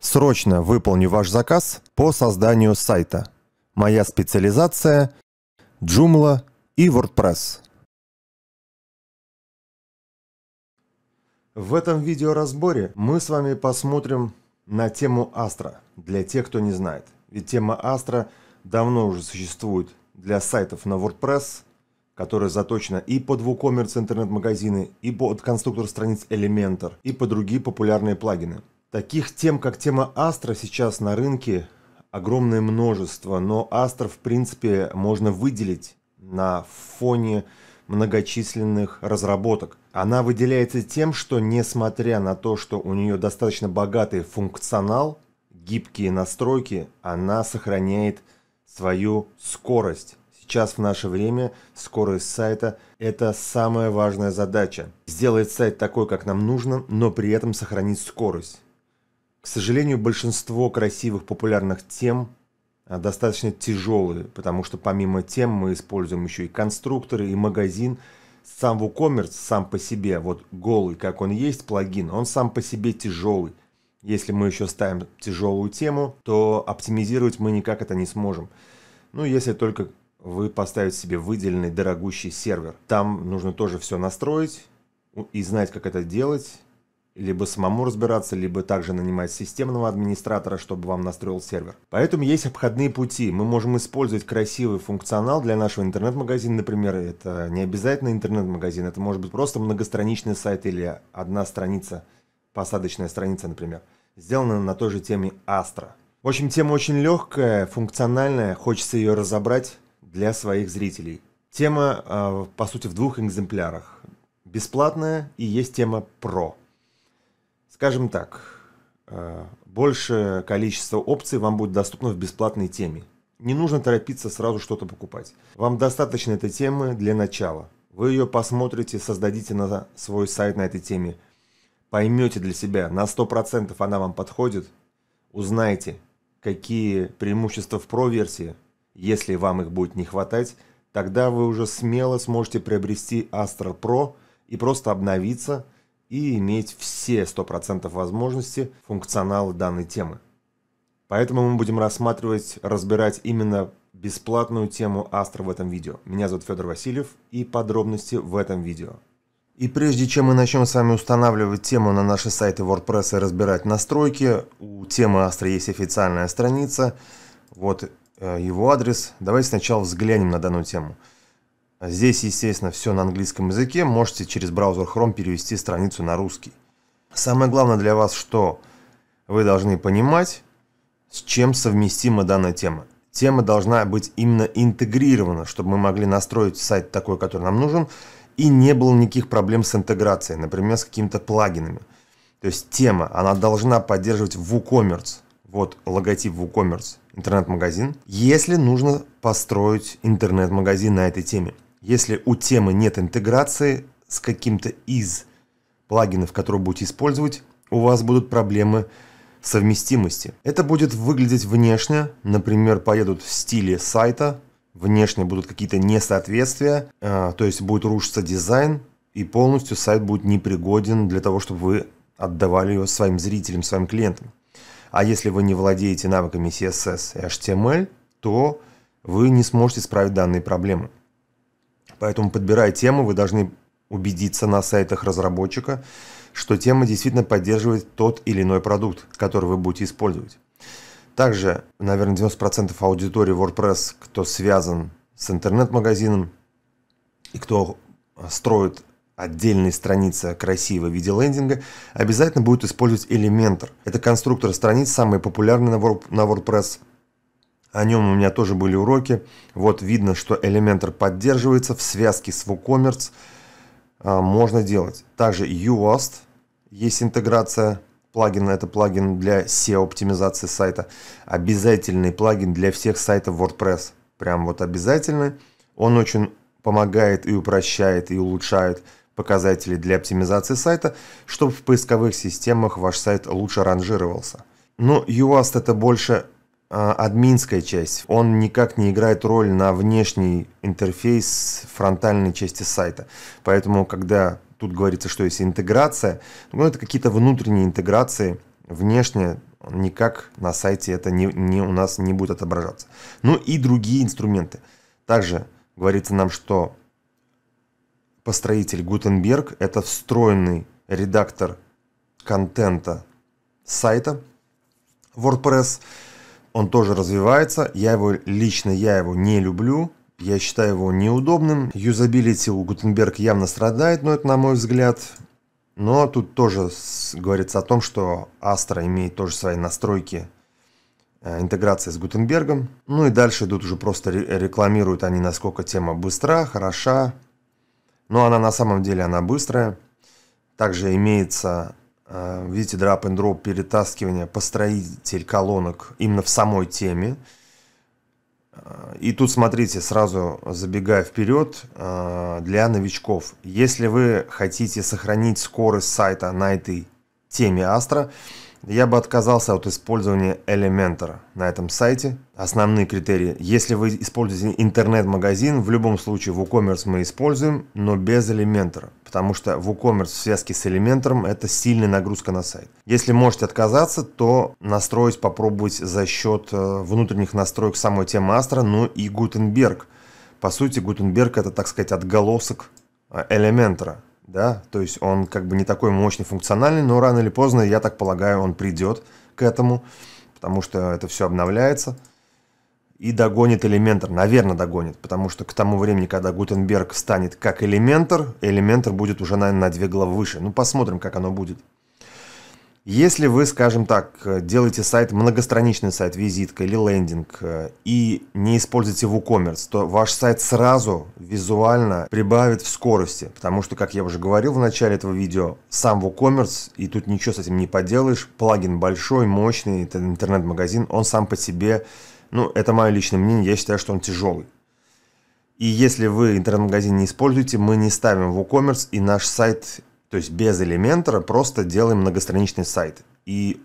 Срочно выполню ваш заказ по созданию сайта. Моя специализация – Joomla и WordPress. В этом видеоразборе мы с вами посмотрим на тему Астра, для тех, кто не знает. Ведь тема Астра давно уже существует для сайтов на WordPress, которая заточена и под WooCommerce интернет-магазины, и под конструктор страниц Elementor, и под другие популярные плагины – Таких тем, как тема Астра сейчас на рынке огромное множество, но Астра, в принципе, можно выделить на фоне многочисленных разработок. Она выделяется тем, что несмотря на то, что у нее достаточно богатый функционал, гибкие настройки, она сохраняет свою скорость. Сейчас в наше время скорость сайта – это самая важная задача. Сделать сайт такой, как нам нужно, но при этом сохранить скорость. К сожалению, большинство красивых популярных тем э, достаточно тяжелые, потому что помимо тем мы используем еще и конструкторы, и магазин. Сам WooCommerce сам по себе, вот голый, как он есть, плагин, он сам по себе тяжелый. Если мы еще ставим тяжелую тему, то оптимизировать мы никак это не сможем. Ну, если только вы поставите себе выделенный дорогущий сервер. Там нужно тоже все настроить и знать, как это делать либо самому разбираться, либо также нанимать системного администратора, чтобы вам настроил сервер. Поэтому есть обходные пути. Мы можем использовать красивый функционал для нашего интернет-магазина, например. Это не обязательно интернет-магазин, это может быть просто многостраничный сайт или одна страница, посадочная страница, например, сделанная на той же теме Astra. В общем, тема очень легкая, функциональная, хочется ее разобрать для своих зрителей. Тема, э, по сути, в двух экземплярах. Бесплатная и есть тема про. Скажем так, э, большее количество опций вам будет доступно в бесплатной теме. Не нужно торопиться сразу что-то покупать. Вам достаточно этой темы для начала. Вы ее посмотрите, создадите на свой сайт на этой теме. Поймете для себя, на 100% она вам подходит. Узнаете, какие преимущества в версии. Если вам их будет не хватать, тогда вы уже смело сможете приобрести Astra Pro и просто обновиться – и иметь все 100% возможности функционала данной темы. Поэтому мы будем рассматривать, разбирать именно бесплатную тему Астра в этом видео. Меня зовут Федор Васильев и подробности в этом видео. И прежде чем мы начнем с вами устанавливать тему на наши сайты WordPress и разбирать настройки, у темы Astra есть официальная страница, вот э, его адрес. Давайте сначала взглянем на данную тему. Здесь, естественно, все на английском языке, можете через браузер Chrome перевести страницу на русский. Самое главное для вас, что вы должны понимать, с чем совместима данная тема. Тема должна быть именно интегрирована, чтобы мы могли настроить сайт такой, который нам нужен, и не было никаких проблем с интеграцией, например, с какими-то плагинами. То есть тема, она должна поддерживать WooCommerce. Вот логотип WooCommerce, интернет-магазин. Если нужно построить интернет-магазин на этой теме – если у темы нет интеграции с каким-то из плагинов, которые будете использовать, у вас будут проблемы совместимости. Это будет выглядеть внешне, например, поедут в стиле сайта, внешне будут какие-то несоответствия, а, то есть будет рушиться дизайн, и полностью сайт будет непригоден для того, чтобы вы отдавали его своим зрителям, своим клиентам. А если вы не владеете навыками CSS и HTML, то вы не сможете исправить данные проблемы. Поэтому, подбирая тему, вы должны убедиться на сайтах разработчика, что тема действительно поддерживает тот или иной продукт, который вы будете использовать. Также, наверное, 90% аудитории WordPress, кто связан с интернет-магазином и кто строит отдельные страницы красивого в виде лендинга, обязательно будет использовать Elementor. Это конструктор страниц, самый популярный на WordPress – о нем у меня тоже были уроки. Вот видно, что Elementor поддерживается в связке с WooCommerce. А, можно делать. Также UOST есть интеграция плагина. Это плагин для SEO-оптимизации сайта. Обязательный плагин для всех сайтов WordPress. Прям вот обязательный. Он очень помогает и упрощает, и улучшает показатели для оптимизации сайта, чтобы в поисковых системах ваш сайт лучше ранжировался. Но ну, UAST это больше а, админская часть. Он никак не играет роль на внешний интерфейс фронтальной части сайта. Поэтому, когда тут говорится, что есть интеграция, ну, это какие-то внутренние интеграции, внешне никак на сайте это не, не, у нас не будет отображаться. Ну и другие инструменты. Также говорится нам, что построитель Гутенберг – это встроенный редактор контента сайта WordPress – он тоже развивается. Я его лично, я его не люблю. Я считаю его неудобным. Юзабилити у Гутенберг явно страдает, но это на мой взгляд. Но тут тоже говорится о том, что Astra имеет тоже свои настройки э, интеграции с Гутенбергом. Ну и дальше идут уже просто рекламируют они, насколько тема быстра, хороша. Но она на самом деле, она быстрая. Также имеется Э, видите, drag and drop перетаскивание, построитель колонок именно в самой теме. Э, и тут смотрите, сразу забегая вперед, э, для новичков. Если вы хотите сохранить скорость сайта на этой теме Astra, я бы отказался от использования Elementor на этом сайте. Основные критерии. Если вы используете интернет-магазин, в любом случае WooCommerce мы используем, но без Elementor, потому что WooCommerce в связке с Elementor это сильная нагрузка на сайт. Если можете отказаться, то настроить попробовать за счет э, внутренних настроек самой темы Astra, но и Gutenberg. По сути, Gutenberg это, так сказать, отголосок э, Elementor да, то есть он как бы не такой мощный, функциональный, но рано или поздно, я так полагаю, он придет к этому, потому что это все обновляется и догонит Elementor, наверное, догонит, потому что к тому времени, когда Гутенберг станет как Elementor, Elementor будет уже, наверное, на две главы выше. Ну, посмотрим, как оно будет. Если вы, скажем так, э, делаете сайт, многостраничный сайт, визитка или лендинг, э, и не используете WooCommerce, то ваш сайт сразу визуально прибавит в скорости, потому что, как я уже говорил в начале этого видео, сам WooCommerce, и тут ничего с этим не поделаешь, плагин большой, мощный, это интернет-магазин, он сам по себе, ну, это мое личное мнение, я считаю, что он тяжелый. И если вы интернет-магазин не используете, мы не ставим WooCommerce, и наш сайт то есть без элементера просто делаем многостраничный сайт. И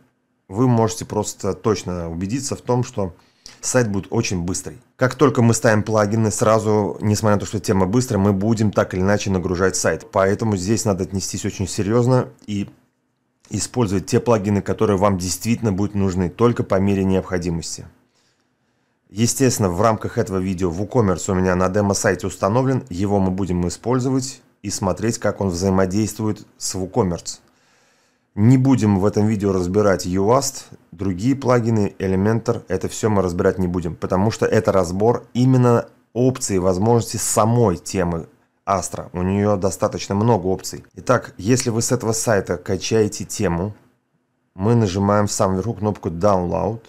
вы можете просто точно убедиться в том, что сайт будет очень быстрый. Как только мы ставим плагины, сразу, несмотря на то, что тема быстрая, мы будем так или иначе нагружать сайт. Поэтому здесь надо отнестись очень серьезно и использовать те плагины, которые вам действительно будут нужны, только по мере необходимости. Естественно, в рамках этого видео WooCommerce у меня на демо-сайте установлен, его мы будем использовать и смотреть, как он взаимодействует с WooCommerce. Не будем в этом видео разбирать UAST, другие плагины, Elementor, это все мы разбирать не будем, потому что это разбор именно опций и возможностей самой темы Astra. У нее достаточно много опций. Итак, если вы с этого сайта качаете тему, мы нажимаем в самом верху кнопку Download.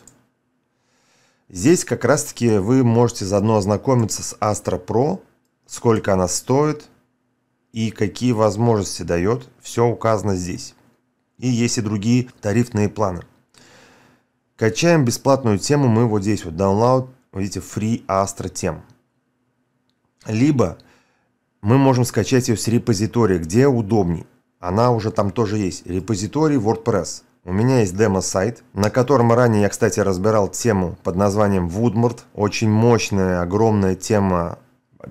Здесь как раз таки вы можете заодно ознакомиться с Astra Pro, сколько она стоит – и какие возможности дает, все указано здесь. И есть и другие тарифные планы. Качаем бесплатную тему мы вот здесь, вот download, видите, free Astra тем. Либо мы можем скачать ее с репозитория, где удобней. Она уже там тоже есть. Репозиторий WordPress. У меня есть демо-сайт, на котором ранее я, кстати, разбирал тему под названием Woodmart. Очень мощная, огромная тема.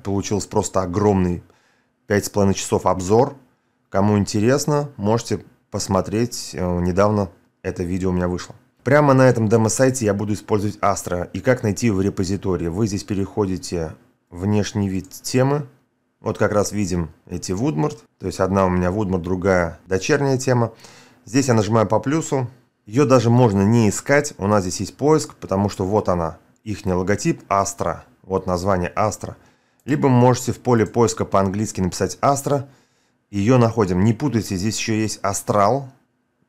получилось просто огромный с половиной часов обзор. Кому интересно, можете посмотреть. Э, недавно это видео у меня вышло. Прямо на этом демо-сайте я буду использовать Astra. И как найти в репозитории? Вы здесь переходите внешний вид темы. Вот как раз видим эти Woodmart. То есть одна у меня Woodmart, другая дочерняя тема. Здесь я нажимаю по плюсу. Ее даже можно не искать. У нас здесь есть поиск, потому что вот она. Ихний логотип Astra. Вот название Astra. Либо можете в поле поиска по-английски написать Астра. Ее находим. Не путайте, здесь еще есть Астрал.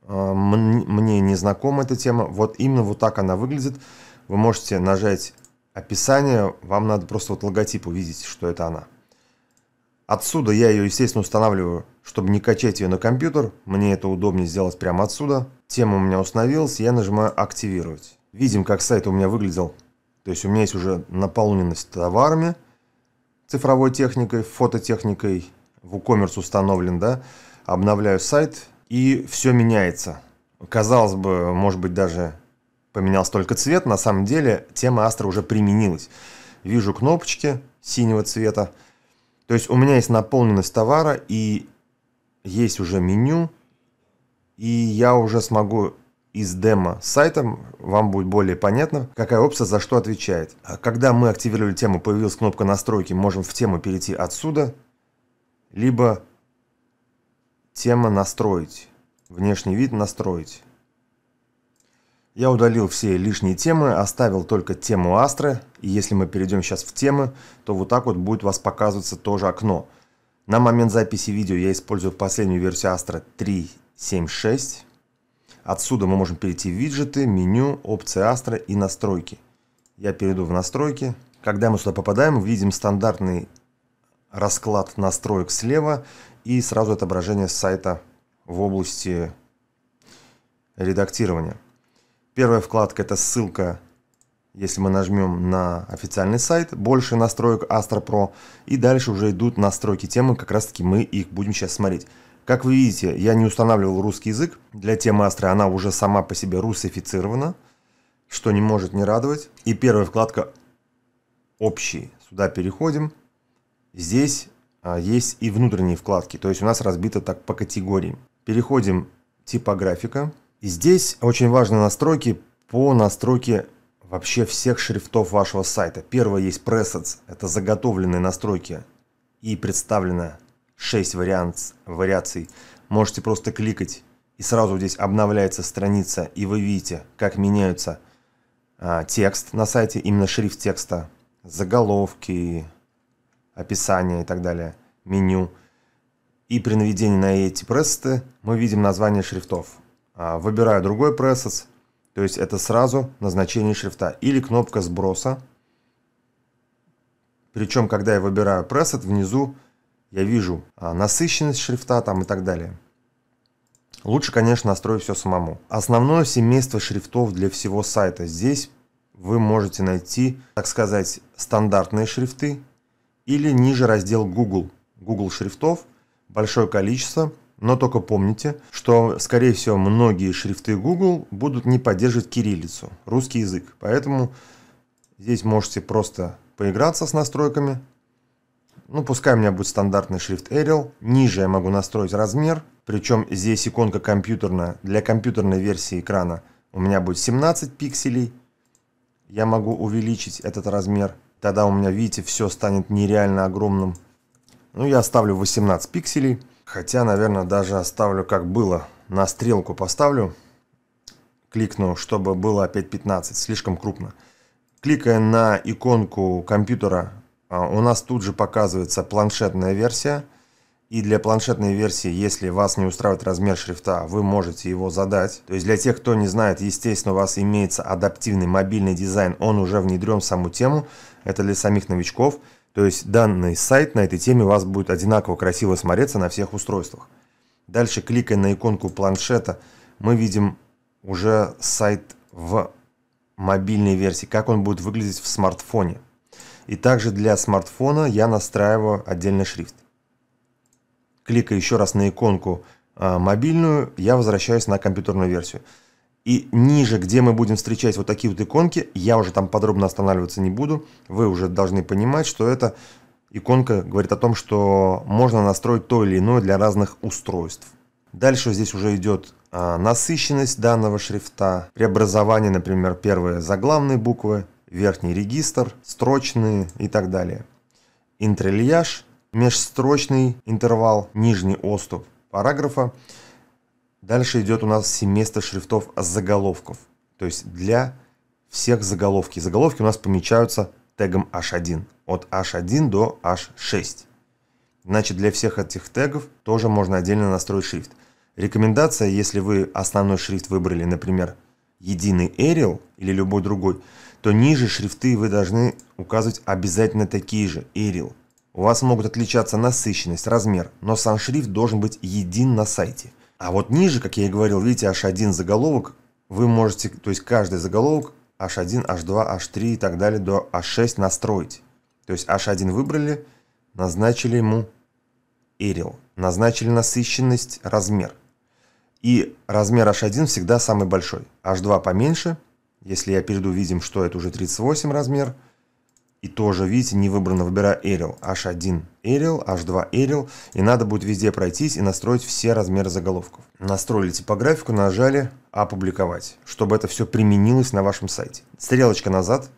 Э, мне не знакома эта тема. Вот именно вот так она выглядит. Вы можете нажать описание. Вам надо просто вот логотип увидеть, что это она. Отсюда я ее, естественно, устанавливаю, чтобы не качать ее на компьютер. Мне это удобнее сделать прямо отсюда. Тема у меня установилась, я нажимаю «Активировать». Видим, как сайт у меня выглядел. То есть у меня есть уже наполненность товарами – цифровой техникой, фототехникой. в WooCommerce установлен, да. Обновляю сайт, и все меняется. Казалось бы, может быть, даже поменялся только цвет. На самом деле, тема Астра уже применилась. Вижу кнопочки синего цвета. То есть у меня есть наполненность товара, и есть уже меню, и я уже смогу из демо с сайтом, вам будет более понятно, какая опция за что отвечает. А когда мы активировали тему, появилась кнопка настройки, можем в тему перейти отсюда, либо тема настроить, внешний вид настроить. Я удалил все лишние темы, оставил только тему Астры, и если мы перейдем сейчас в темы, то вот так вот будет у вас показываться тоже окно. На момент записи видео я использую последнюю версию Astra 376. Отсюда мы можем перейти в виджеты, меню, опции Astra и настройки. Я перейду в настройки. Когда мы сюда попадаем, видим стандартный расклад настроек слева и сразу отображение сайта в области редактирования. Первая вкладка – это ссылка, если мы нажмем на официальный сайт, больше настроек Astra Pro. И дальше уже идут настройки темы, как раз таки мы их будем сейчас смотреть. Как вы видите, я не устанавливал русский язык. Для темы Астры она уже сама по себе русифицирована, что не может не радовать. И первая вкладка «Общие». Сюда переходим. Здесь а, есть и внутренние вкладки, то есть у нас разбито так по категориям. Переходим типографика. И здесь очень важные настройки по настройке вообще всех шрифтов вашего сайта. Первое есть Presets, это заготовленные настройки и представлена 6 вариант, вариаций. Можете просто кликать, и сразу здесь обновляется страница, и вы видите, как меняются а, текст на сайте, именно шрифт текста, заголовки, описание и так далее, меню. И при наведении на эти прессы мы видим название шрифтов. А, выбираю другой пресет, то есть это сразу назначение шрифта. Или кнопка сброса. Причем, когда я выбираю пресет, внизу я вижу а, насыщенность шрифта там и так далее. Лучше, конечно, настроить все самому. Основное семейство шрифтов для всего сайта. Здесь вы можете найти, так сказать, стандартные шрифты или ниже раздел Google. Google шрифтов большое количество, но только помните, что, скорее всего, многие шрифты Google будут не поддерживать кириллицу, русский язык. Поэтому здесь можете просто поиграться с настройками, ну, пускай у меня будет стандартный шрифт Arial. Ниже я могу настроить размер. Причем здесь иконка компьютерная. Для компьютерной версии экрана у меня будет 17 пикселей. Я могу увеличить этот размер. Тогда у меня, видите, все станет нереально огромным. Ну, я оставлю 18 пикселей. Хотя, наверное, даже оставлю как было. На стрелку поставлю. Кликну, чтобы было опять 15. Слишком крупно. Кликая на иконку компьютера, а, у нас тут же показывается планшетная версия. И для планшетной версии, если вас не устраивает размер шрифта, вы можете его задать. То есть для тех, кто не знает, естественно, у вас имеется адаптивный мобильный дизайн, он уже внедрен в саму тему. Это для самих новичков. То есть данный сайт на этой теме у вас будет одинаково красиво смотреться на всех устройствах. Дальше, кликая на иконку планшета, мы видим уже сайт в мобильной версии, как он будет выглядеть в смартфоне. И также для смартфона я настраиваю отдельный шрифт. Кликаю еще раз на иконку а, мобильную, я возвращаюсь на компьютерную версию. И ниже, где мы будем встречать вот такие вот иконки, я уже там подробно останавливаться не буду. Вы уже должны понимать, что эта иконка говорит о том, что можно настроить то или иное для разных устройств. Дальше здесь уже идет а, насыщенность данного шрифта, преобразование, например, первые заглавные буквы, верхний регистр, строчные и так далее. Интерлияж, межстрочный интервал, нижний оступ параграфа. Дальше идет у нас семейство шрифтов заголовков, то есть для всех заголовки. Заголовки у нас помечаются тегом H1, от H1 до H6. Значит, для всех этих тегов тоже можно отдельно настроить шрифт. Рекомендация, если вы основной шрифт выбрали, например, единый Arial или любой другой, то ниже шрифты вы должны указывать обязательно такие же, Arial. У вас могут отличаться насыщенность, размер, но сам шрифт должен быть един на сайте. А вот ниже, как я и говорил, видите, h1 заголовок, вы можете, то есть каждый заголовок H1, H2, H3 и так далее до H6 настроить. То есть H1 выбрали, назначили ему Arial, назначили насыщенность, размер. И размер H1 всегда самый большой, H2 поменьше – если я перейду, видим, что это уже 38 размер. И тоже, видите, не выбрано, выбираю Arial. H1 Arial, H2 Arial. И надо будет везде пройтись и настроить все размеры заголовков. Настроили типографику, нажали «Опубликовать», чтобы это все применилось на вашем сайте. Стрелочка назад.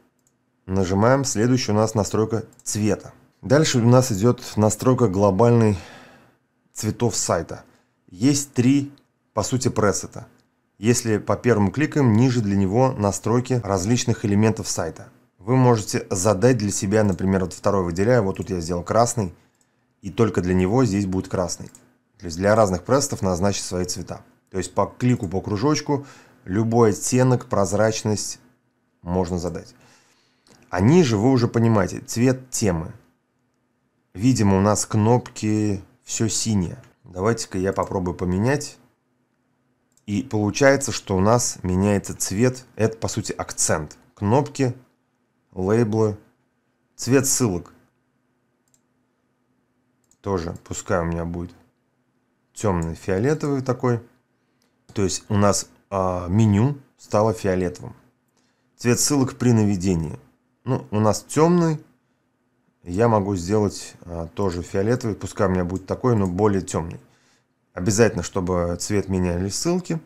Нажимаем. Следующая у нас настройка цвета. Дальше у нас идет настройка глобальной цветов сайта. Есть три, по сути, пресета если по первым кликам ниже для него настройки различных элементов сайта. Вы можете задать для себя, например, вот второй выделяю, вот тут я сделал красный, и только для него здесь будет красный. То есть для разных престов назначить свои цвета. То есть по клику, по кружочку, любой оттенок, прозрачность можно задать. А ниже вы уже понимаете цвет темы. Видимо, у нас кнопки все синие. Давайте-ка я попробую поменять. И получается, что у нас меняется цвет. Это, по сути, акцент. Кнопки, лейблы, цвет ссылок. Тоже, пускай у меня будет темный фиолетовый такой. То есть у нас а, меню стало фиолетовым. Цвет ссылок при наведении. Ну, у нас темный. Я могу сделать а, тоже фиолетовый. Пускай у меня будет такой, но более темный. Обязательно, чтобы цвет меняли ссылки.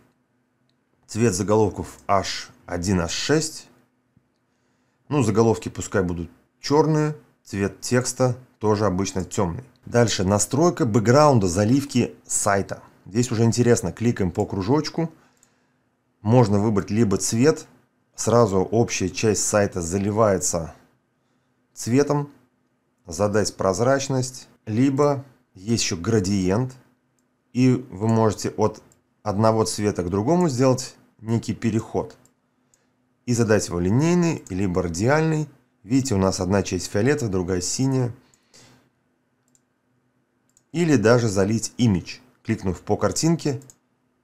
Цвет заголовков H1, H6. Ну, заголовки пускай будут черные. Цвет текста тоже обычно темный. Дальше настройка бэкграунда заливки сайта. Здесь уже интересно, кликаем по кружочку. Можно выбрать либо цвет, сразу общая часть сайта заливается цветом, задать прозрачность, либо есть еще градиент – и вы можете от одного цвета к другому сделать некий переход и задать его линейный либо радиальный. Видите, у нас одна часть фиолетовая, другая синяя. Или даже залить имидж, кликнув по картинке,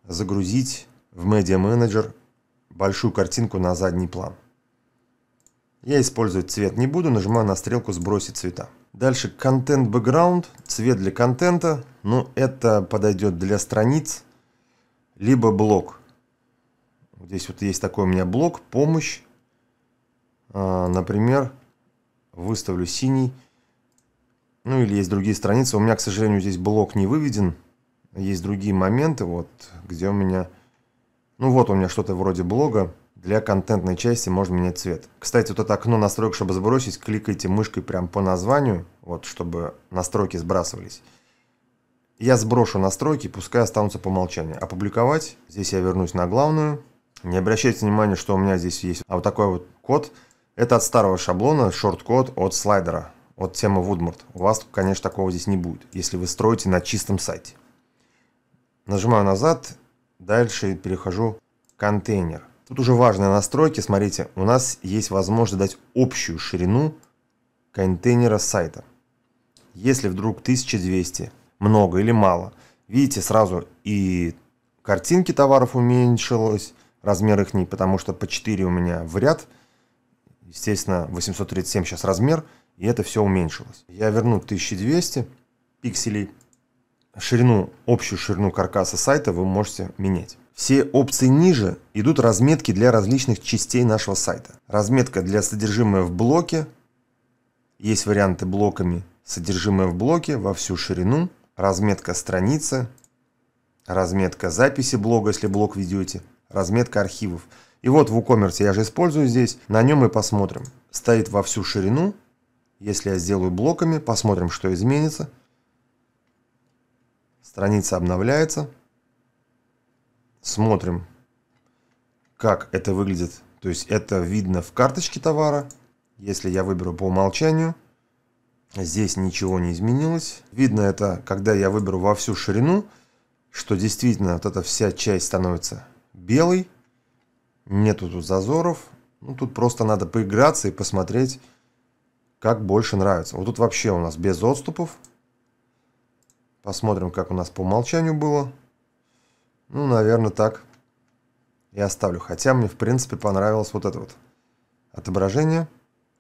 загрузить в Media Manager большую картинку на задний план. Я использовать цвет не буду, нажимаю на стрелку «Сбросить цвета». Дальше контент-бэкграунд, цвет для контента. Ну, это подойдет для страниц, либо блок. Здесь вот есть такой у меня блок, помощь. А, например, выставлю синий. Ну, или есть другие страницы. У меня, к сожалению, здесь блок не выведен. Есть другие моменты, вот, где у меня... Ну, вот у меня что-то вроде блога. Для контентной части можно менять цвет. Кстати, вот это окно настроек, чтобы сбросить, кликайте мышкой прямо по названию, вот, чтобы настройки сбрасывались. Я сброшу настройки, пускай останутся по умолчанию. Опубликовать. Здесь я вернусь на главную. Не обращайте внимания, что у меня здесь есть а вот такой вот код. Это от старого шаблона, шорт-код от слайдера, от темы Woodmart. У вас, конечно, такого здесь не будет, если вы строите на чистом сайте. Нажимаю назад, дальше перехожу в контейнер. Тут уже важные настройки. Смотрите, у нас есть возможность дать общую ширину контейнера сайта. Если вдруг 1200, много или мало, видите, сразу и картинки товаров уменьшилось, размер их не, потому что по 4 у меня в ряд. Естественно, 837 сейчас размер, и это все уменьшилось. Я верну 1200 пикселей. Ширину, общую ширину каркаса сайта вы можете менять. Все опции ниже идут разметки для различных частей нашего сайта. Разметка для содержимого в блоке. Есть варианты блоками. Содержимое в блоке во всю ширину. Разметка страницы. Разметка записи блога, если блог ведете. Разметка архивов. И вот в WooCommerce я же использую здесь. На нем мы посмотрим. Стоит во всю ширину. Если я сделаю блоками, посмотрим, что изменится. Страница обновляется. Смотрим, как это выглядит. То есть это видно в карточке товара. Если я выберу по умолчанию, здесь ничего не изменилось. Видно это, когда я выберу во всю ширину, что действительно вот эта вся часть становится белой. Нету тут зазоров. Ну, тут просто надо поиграться и посмотреть, как больше нравится. Вот тут вообще у нас без отступов. Посмотрим, как у нас по умолчанию было. Ну, наверное, так. Я оставлю, хотя мне, в принципе, понравилось вот это вот отображение.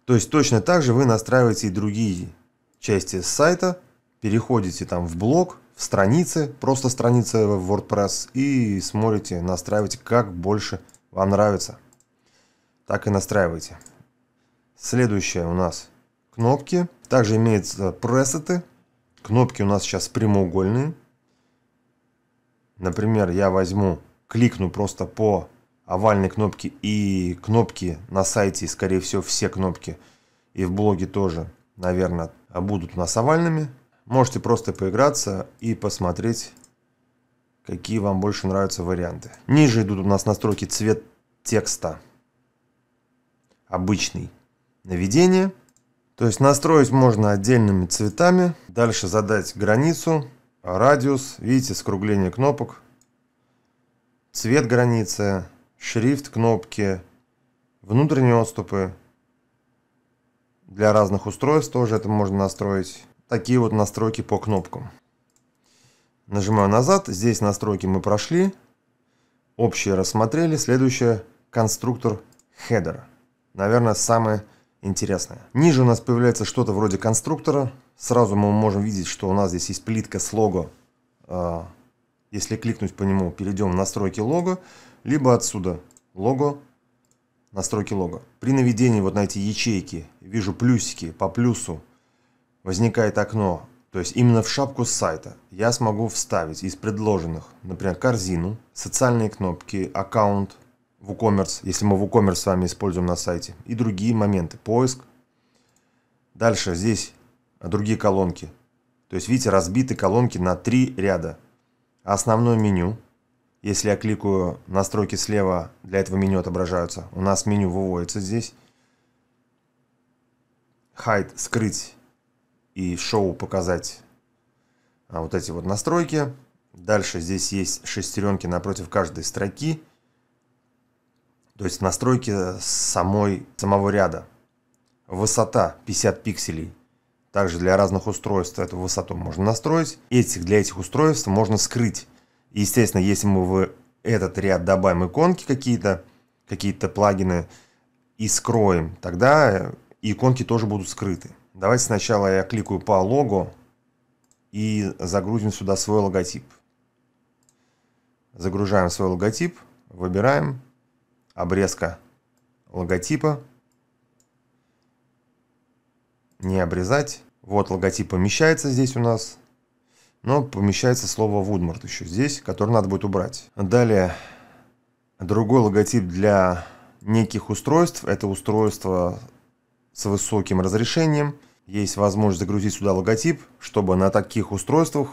То есть точно так же вы настраиваете и другие части сайта, переходите там в блог, в страницы, просто страницы в WordPress и смотрите, настраивайте, как больше вам нравится. Так и настраивайте. Следующее у нас кнопки. Также имеются пресеты. Кнопки у нас сейчас прямоугольные. Например, я возьму, кликну просто по овальной кнопке и кнопки на сайте, скорее всего, все кнопки. И в блоге тоже, наверное, будут у нас овальными. Можете просто поиграться и посмотреть, какие вам больше нравятся варианты. Ниже идут у нас настройки цвет текста. Обычный. Наведение. То есть настроить можно отдельными цветами. Дальше задать границу радиус, видите, скругление кнопок, цвет границы, шрифт кнопки, внутренние отступы. Для разных устройств тоже это можно настроить. Такие вот настройки по кнопкам. Нажимаю назад, здесь настройки мы прошли, общие рассмотрели. Следующее конструктор header, Наверное, самый интересное. Ниже у нас появляется что-то вроде конструктора. Сразу мы можем видеть, что у нас здесь есть плитка с лого. А, если кликнуть по нему, перейдем в настройки лого, либо отсюда лого, настройки лого. При наведении вот на эти ячейки вижу плюсики по плюсу, возникает окно, то есть именно в шапку с сайта я смогу вставить из предложенных, например, корзину, социальные кнопки, аккаунт, WooCommerce, если мы WooCommerce с вами используем на сайте, и другие моменты, поиск. Дальше здесь другие колонки. То есть, видите, разбиты колонки на три ряда. Основное меню, если я кликаю настройки слева, для этого меню отображаются. У нас меню выводится здесь. Hide, скрыть и шоу показать а вот эти вот настройки. Дальше здесь есть шестеренки напротив каждой строки то есть настройки самой, самого ряда. Высота 50 пикселей. Также для разных устройств эту высоту можно настроить. Этих, для этих устройств можно скрыть. И, естественно, если мы в этот ряд добавим иконки какие-то, какие-то плагины и скроем, тогда э, иконки тоже будут скрыты. Давайте сначала я кликаю по логу и загрузим сюда свой логотип. Загружаем свой логотип, выбираем обрезка логотипа. Не обрезать. Вот логотип помещается здесь у нас. Но помещается слово Woodmart еще здесь, которое надо будет убрать. Далее, другой логотип для неких устройств. Это устройство с высоким разрешением. Есть возможность загрузить сюда логотип, чтобы на таких устройствах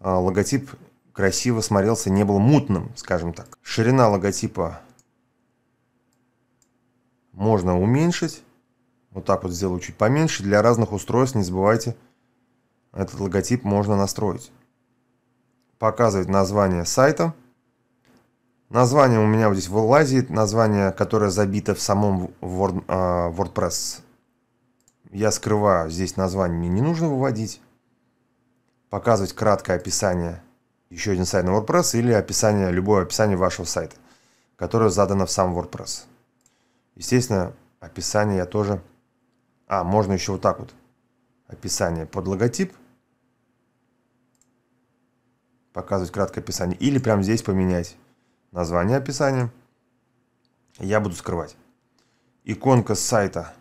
а, логотип красиво смотрелся, не был мутным, скажем так. Ширина логотипа можно уменьшить. Вот так вот сделаю чуть поменьше. Для разных устройств, не забывайте, этот логотип можно настроить. Показывать название сайта. Название у меня вот здесь вылазит, название, которое забито в самом а, WordPress. Я скрываю, здесь название мне не нужно выводить. Показывать краткое описание еще один сайт на WordPress или описание, любое описание вашего сайта, которое задано в сам WordPress. Естественно, описание я тоже... А, можно еще вот так вот. Описание под логотип. Показывать краткое описание. Или прямо здесь поменять название описания. Я буду скрывать. Иконка сайта.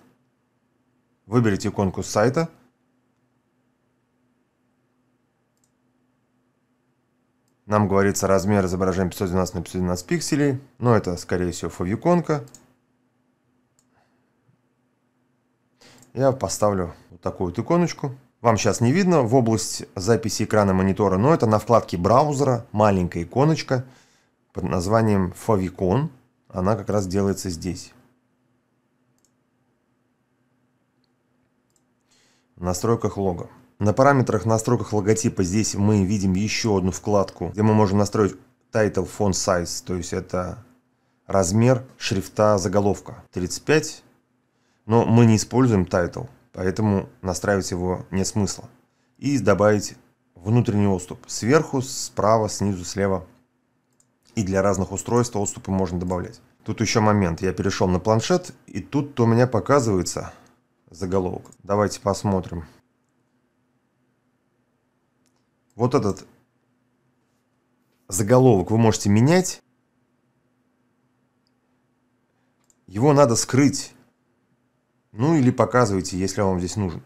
Выберите иконку сайта. Нам говорится размер изображения 512 на 512 пикселей. Но это, скорее всего, фавиконка. иконка я поставлю вот такую вот иконочку. Вам сейчас не видно в область записи экрана монитора, но это на вкладке браузера маленькая иконочка под названием favicon. Она как раз делается здесь. настройках лога. На параметрах настройках логотипа здесь мы видим еще одну вкладку, где мы можем настроить title font size, то есть это размер шрифта заголовка 35 но мы не используем тайтл, поэтому настраивать его нет смысла. И добавить внутренний отступ сверху, справа, снизу, слева. И для разных устройств отступы можно добавлять. Тут еще момент. Я перешел на планшет, и тут у меня показывается заголовок. Давайте посмотрим. Вот этот заголовок вы можете менять. Его надо скрыть ну или показывайте, если он вам здесь нужен.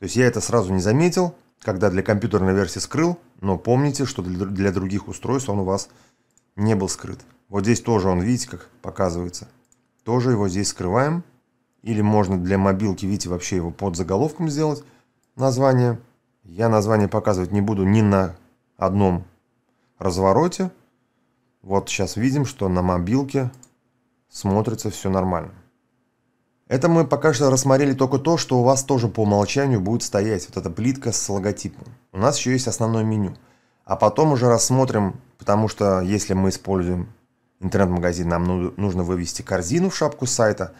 То есть я это сразу не заметил, когда для компьютерной версии скрыл, но помните, что для других устройств он у вас не был скрыт. Вот здесь тоже он, видите, как показывается. Тоже его здесь скрываем. Или можно для мобилки, видите, вообще его под заголовком сделать название. Я название показывать не буду ни на одном развороте. Вот сейчас видим, что на мобилке смотрится все нормально. Это мы пока что рассмотрели только то, что у вас тоже по умолчанию будет стоять вот эта плитка с логотипом. У нас еще есть основное меню. А потом уже рассмотрим, потому что если мы используем интернет-магазин, нам нужно вывести корзину в шапку сайта,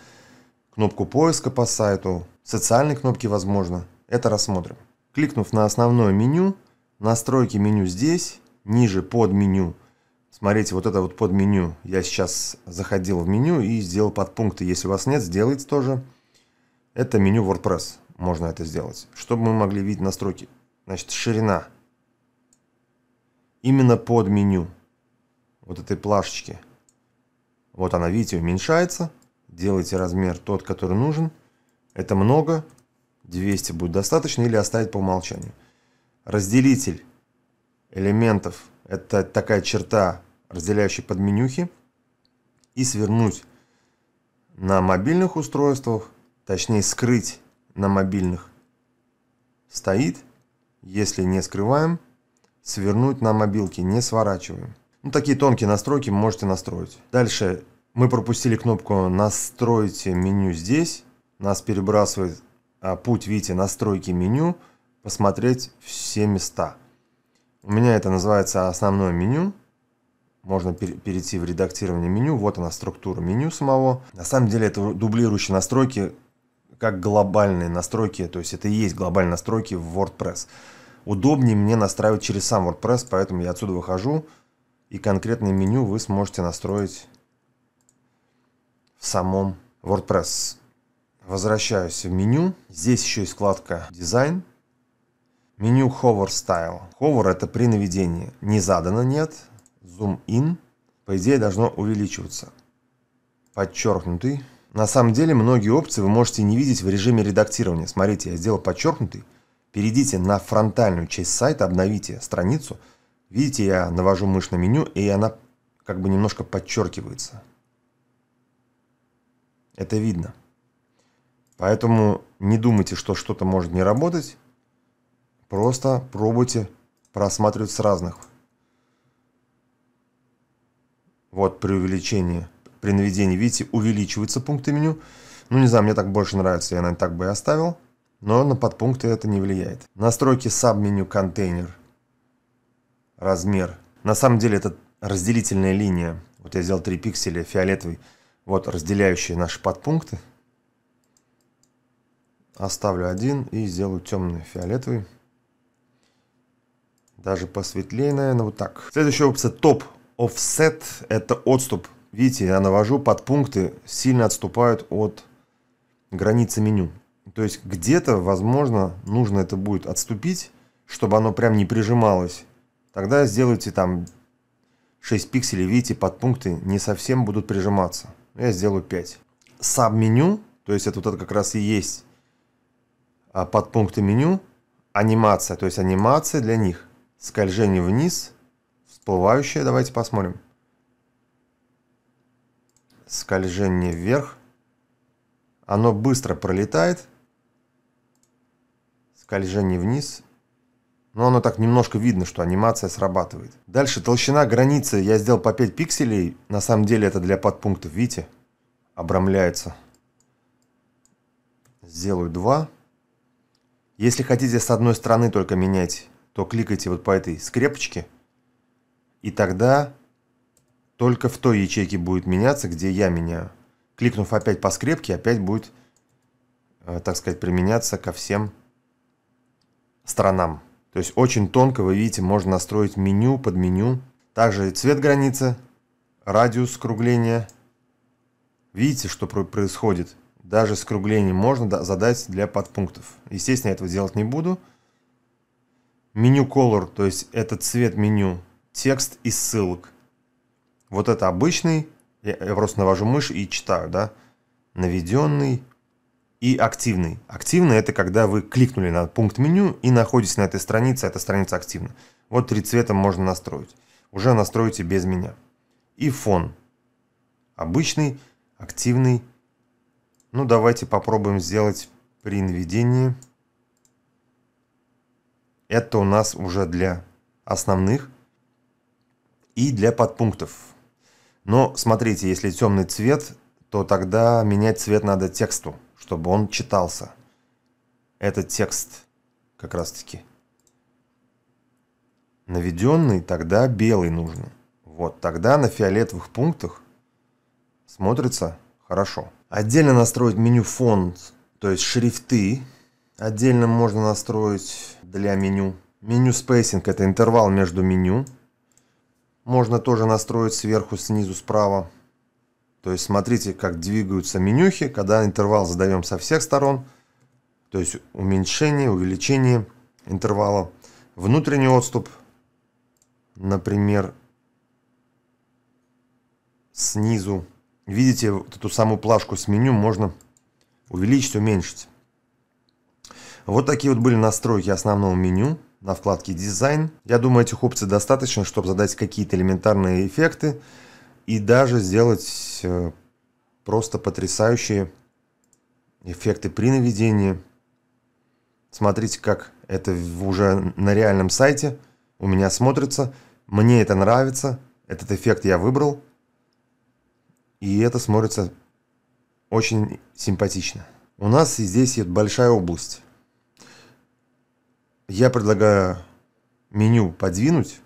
кнопку поиска по сайту, социальные кнопки возможно. Это рассмотрим. Кликнув на основное меню, настройки меню здесь, ниже под меню – Смотрите, вот это вот под меню. Я сейчас заходил в меню и сделал подпункты. Если у вас нет, сделайте тоже. Это меню WordPress. Можно это сделать. Чтобы мы могли видеть настройки. Значит, ширина. Именно под меню. Вот этой плашечки. Вот она, видите, уменьшается. Делайте размер тот, который нужен. Это много. 200 будет достаточно или оставить по умолчанию. Разделитель элементов – это такая черта, разделяющая подменюхи, и свернуть на мобильных устройствах, точнее скрыть на мобильных, стоит, если не скрываем, свернуть на мобилке, не сворачиваем. Ну, такие тонкие настройки можете настроить. Дальше мы пропустили кнопку «Настройте меню здесь». Нас перебрасывает а, путь, видите, настройки меню, посмотреть все места. У меня это называется основное меню. Можно перейти в редактирование меню. Вот она структура меню самого. На самом деле это дублирующие настройки, как глобальные настройки. То есть это и есть глобальные настройки в WordPress. Удобнее мне настраивать через сам WordPress, поэтому я отсюда выхожу. И конкретное меню вы сможете настроить в самом WordPress. Возвращаюсь в меню. Здесь еще есть вкладка «Дизайн». Меню Hover Style. Hover это при наведении. Не задано нет. Zoom in. По идее должно увеличиваться. Подчеркнутый. На самом деле многие опции вы можете не видеть в режиме редактирования. Смотрите, я сделал подчеркнутый. Перейдите на фронтальную часть сайта, обновите страницу. Видите, я навожу мышь на меню, и она как бы немножко подчеркивается. Это видно. Поэтому не думайте, что что-то может не работать. Просто пробуйте просматривать с разных. Вот при увеличении, при наведении, видите, увеличиваются пункты меню. Ну, не знаю, мне так больше нравится, я, наверное, так бы и оставил. Но на подпункты это не влияет. Настройки саб-меню контейнер. Размер. На самом деле это разделительная линия. Вот я сделал 3 пикселя, фиолетовый. Вот разделяющие наши подпункты. Оставлю один и сделаю темный фиолетовый. Даже посветлее, наверное, вот так. Следующая опция топ offset – это отступ. Видите, я навожу под пункты сильно отступают от границы меню. То есть где-то, возможно, нужно это будет отступить, чтобы оно прям не прижималось. Тогда сделайте там 6 пикселей, видите, под пункты не совсем будут прижиматься. Ну, я сделаю 5. Саб-меню, то есть это вот это как раз и есть а, под пункты меню, анимация, то есть анимация для них скольжение вниз, всплывающее, давайте посмотрим. Скольжение вверх, оно быстро пролетает, скольжение вниз, но оно так немножко видно, что анимация срабатывает. Дальше толщина границы я сделал по 5 пикселей. На самом деле это для подпунктов, видите? Обрамляется. Сделаю 2. Если хотите с одной стороны только менять то кликайте вот по этой скрепочке, и тогда только в той ячейке будет меняться, где я меняю. Кликнув опять по скрепке, опять будет, э, так сказать, применяться ко всем сторонам. То есть очень тонко, вы видите, можно настроить меню под меню. Также цвет границы, радиус скругления. Видите, что происходит? Даже скругление можно задать для подпунктов. Естественно, я этого делать не буду. Меню color, то есть этот цвет меню, текст и ссылок. Вот это обычный, я, я просто навожу мышь и читаю, да, наведенный и активный. Активный это когда вы кликнули на пункт меню и находитесь на этой странице, эта страница активна. Вот три цвета можно настроить. Уже настроите без меня. И фон. Обычный, активный. Ну давайте попробуем сделать при наведении. Это у нас уже для основных и для подпунктов. Но смотрите, если темный цвет, то тогда менять цвет надо тексту, чтобы он читался. Этот текст как раз таки. Наведенный тогда белый нужен. Вот, тогда на фиолетовых пунктах смотрится хорошо. Отдельно настроить меню фонд, то есть шрифты, Отдельно можно настроить для меню. Меню спейсинг – это интервал между меню. Можно тоже настроить сверху, снизу, справа. То есть смотрите, как двигаются менюхи, когда интервал задаем со всех сторон. То есть уменьшение, увеличение интервала. Внутренний отступ, например, снизу. Видите, вот эту самую плашку с меню можно увеличить, уменьшить. Вот такие вот были настройки основного меню на вкладке «Дизайн». Я думаю, этих опций достаточно, чтобы задать какие-то элементарные эффекты и даже сделать э, просто потрясающие эффекты при наведении. Смотрите, как это уже на реальном сайте у меня смотрится. Мне это нравится. Этот эффект я выбрал. И это смотрится очень симпатично. У нас здесь есть большая область. Я предлагаю меню подвинуть,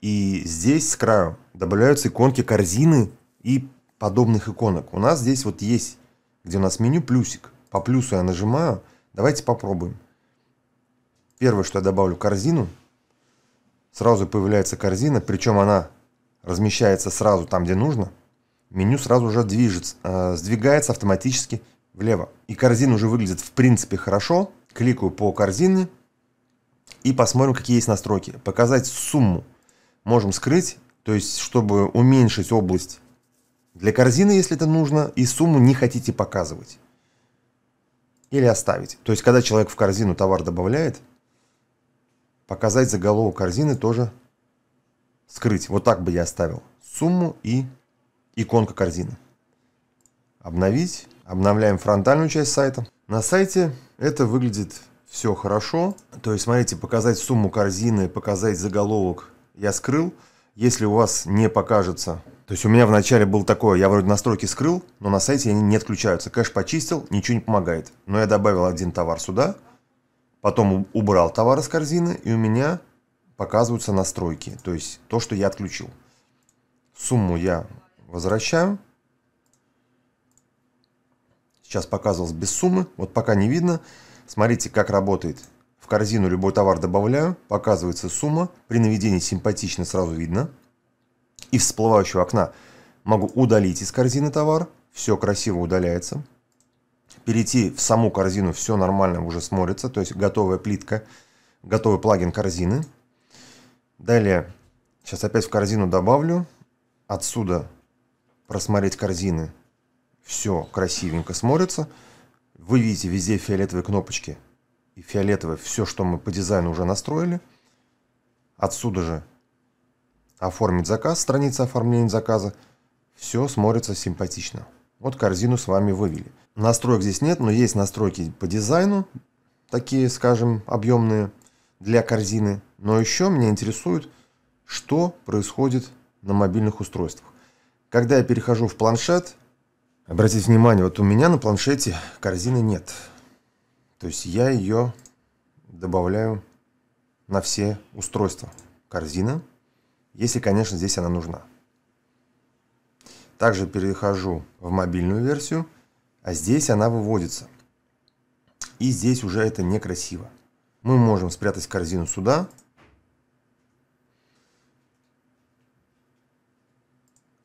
и здесь с краю добавляются иконки корзины и подобных иконок. У нас здесь вот есть, где у нас меню плюсик. По плюсу я нажимаю. Давайте попробуем. Первое, что я добавлю корзину. Сразу появляется корзина, причем она размещается сразу там, где нужно. Меню сразу же движется, э, сдвигается автоматически влево. И корзина уже выглядит в принципе хорошо. Кликаю по корзине, и посмотрим, какие есть настройки. Показать сумму можем скрыть, то есть чтобы уменьшить область для корзины, если это нужно, и сумму не хотите показывать. Или оставить. То есть когда человек в корзину товар добавляет, показать заголовок корзины тоже скрыть. Вот так бы я оставил. Сумму и иконка корзины. Обновить. Обновляем фронтальную часть сайта. На сайте это выглядит все хорошо. То есть, смотрите, показать сумму корзины, показать заголовок я скрыл. Если у вас не покажется, то есть у меня вначале было такое, я вроде настройки скрыл, но на сайте они не отключаются. Кэш почистил, ничего не помогает. Но я добавил один товар сюда, потом убрал товар из корзины, и у меня показываются настройки, то есть то, что я отключил. Сумму я возвращаю. Сейчас показывалось без суммы, вот пока не видно. Смотрите, как работает. В корзину любой товар добавляю, показывается сумма, при наведении симпатично сразу видно. И всплывающего окна могу удалить из корзины товар, все красиво удаляется. Перейти в саму корзину, все нормально уже смотрится, то есть готовая плитка, готовый плагин корзины. Далее, сейчас опять в корзину добавлю, отсюда просмотреть корзины, все красивенько смотрится вы видите везде фиолетовые кнопочки и фиолетовое все, что мы по дизайну уже настроили. Отсюда же оформить заказ, страница оформления заказа. Все смотрится симпатично. Вот корзину с вами вывели. Настроек здесь нет, но есть настройки по дизайну, такие, скажем, объемные для корзины. Но еще меня интересует, что происходит на мобильных устройствах. Когда я перехожу в планшет, Обратите внимание, вот у меня на планшете корзины нет. То есть я ее добавляю на все устройства. Корзина, если, конечно, здесь она нужна. Также перехожу в мобильную версию, а здесь она выводится. И здесь уже это некрасиво. Мы можем спрятать корзину сюда.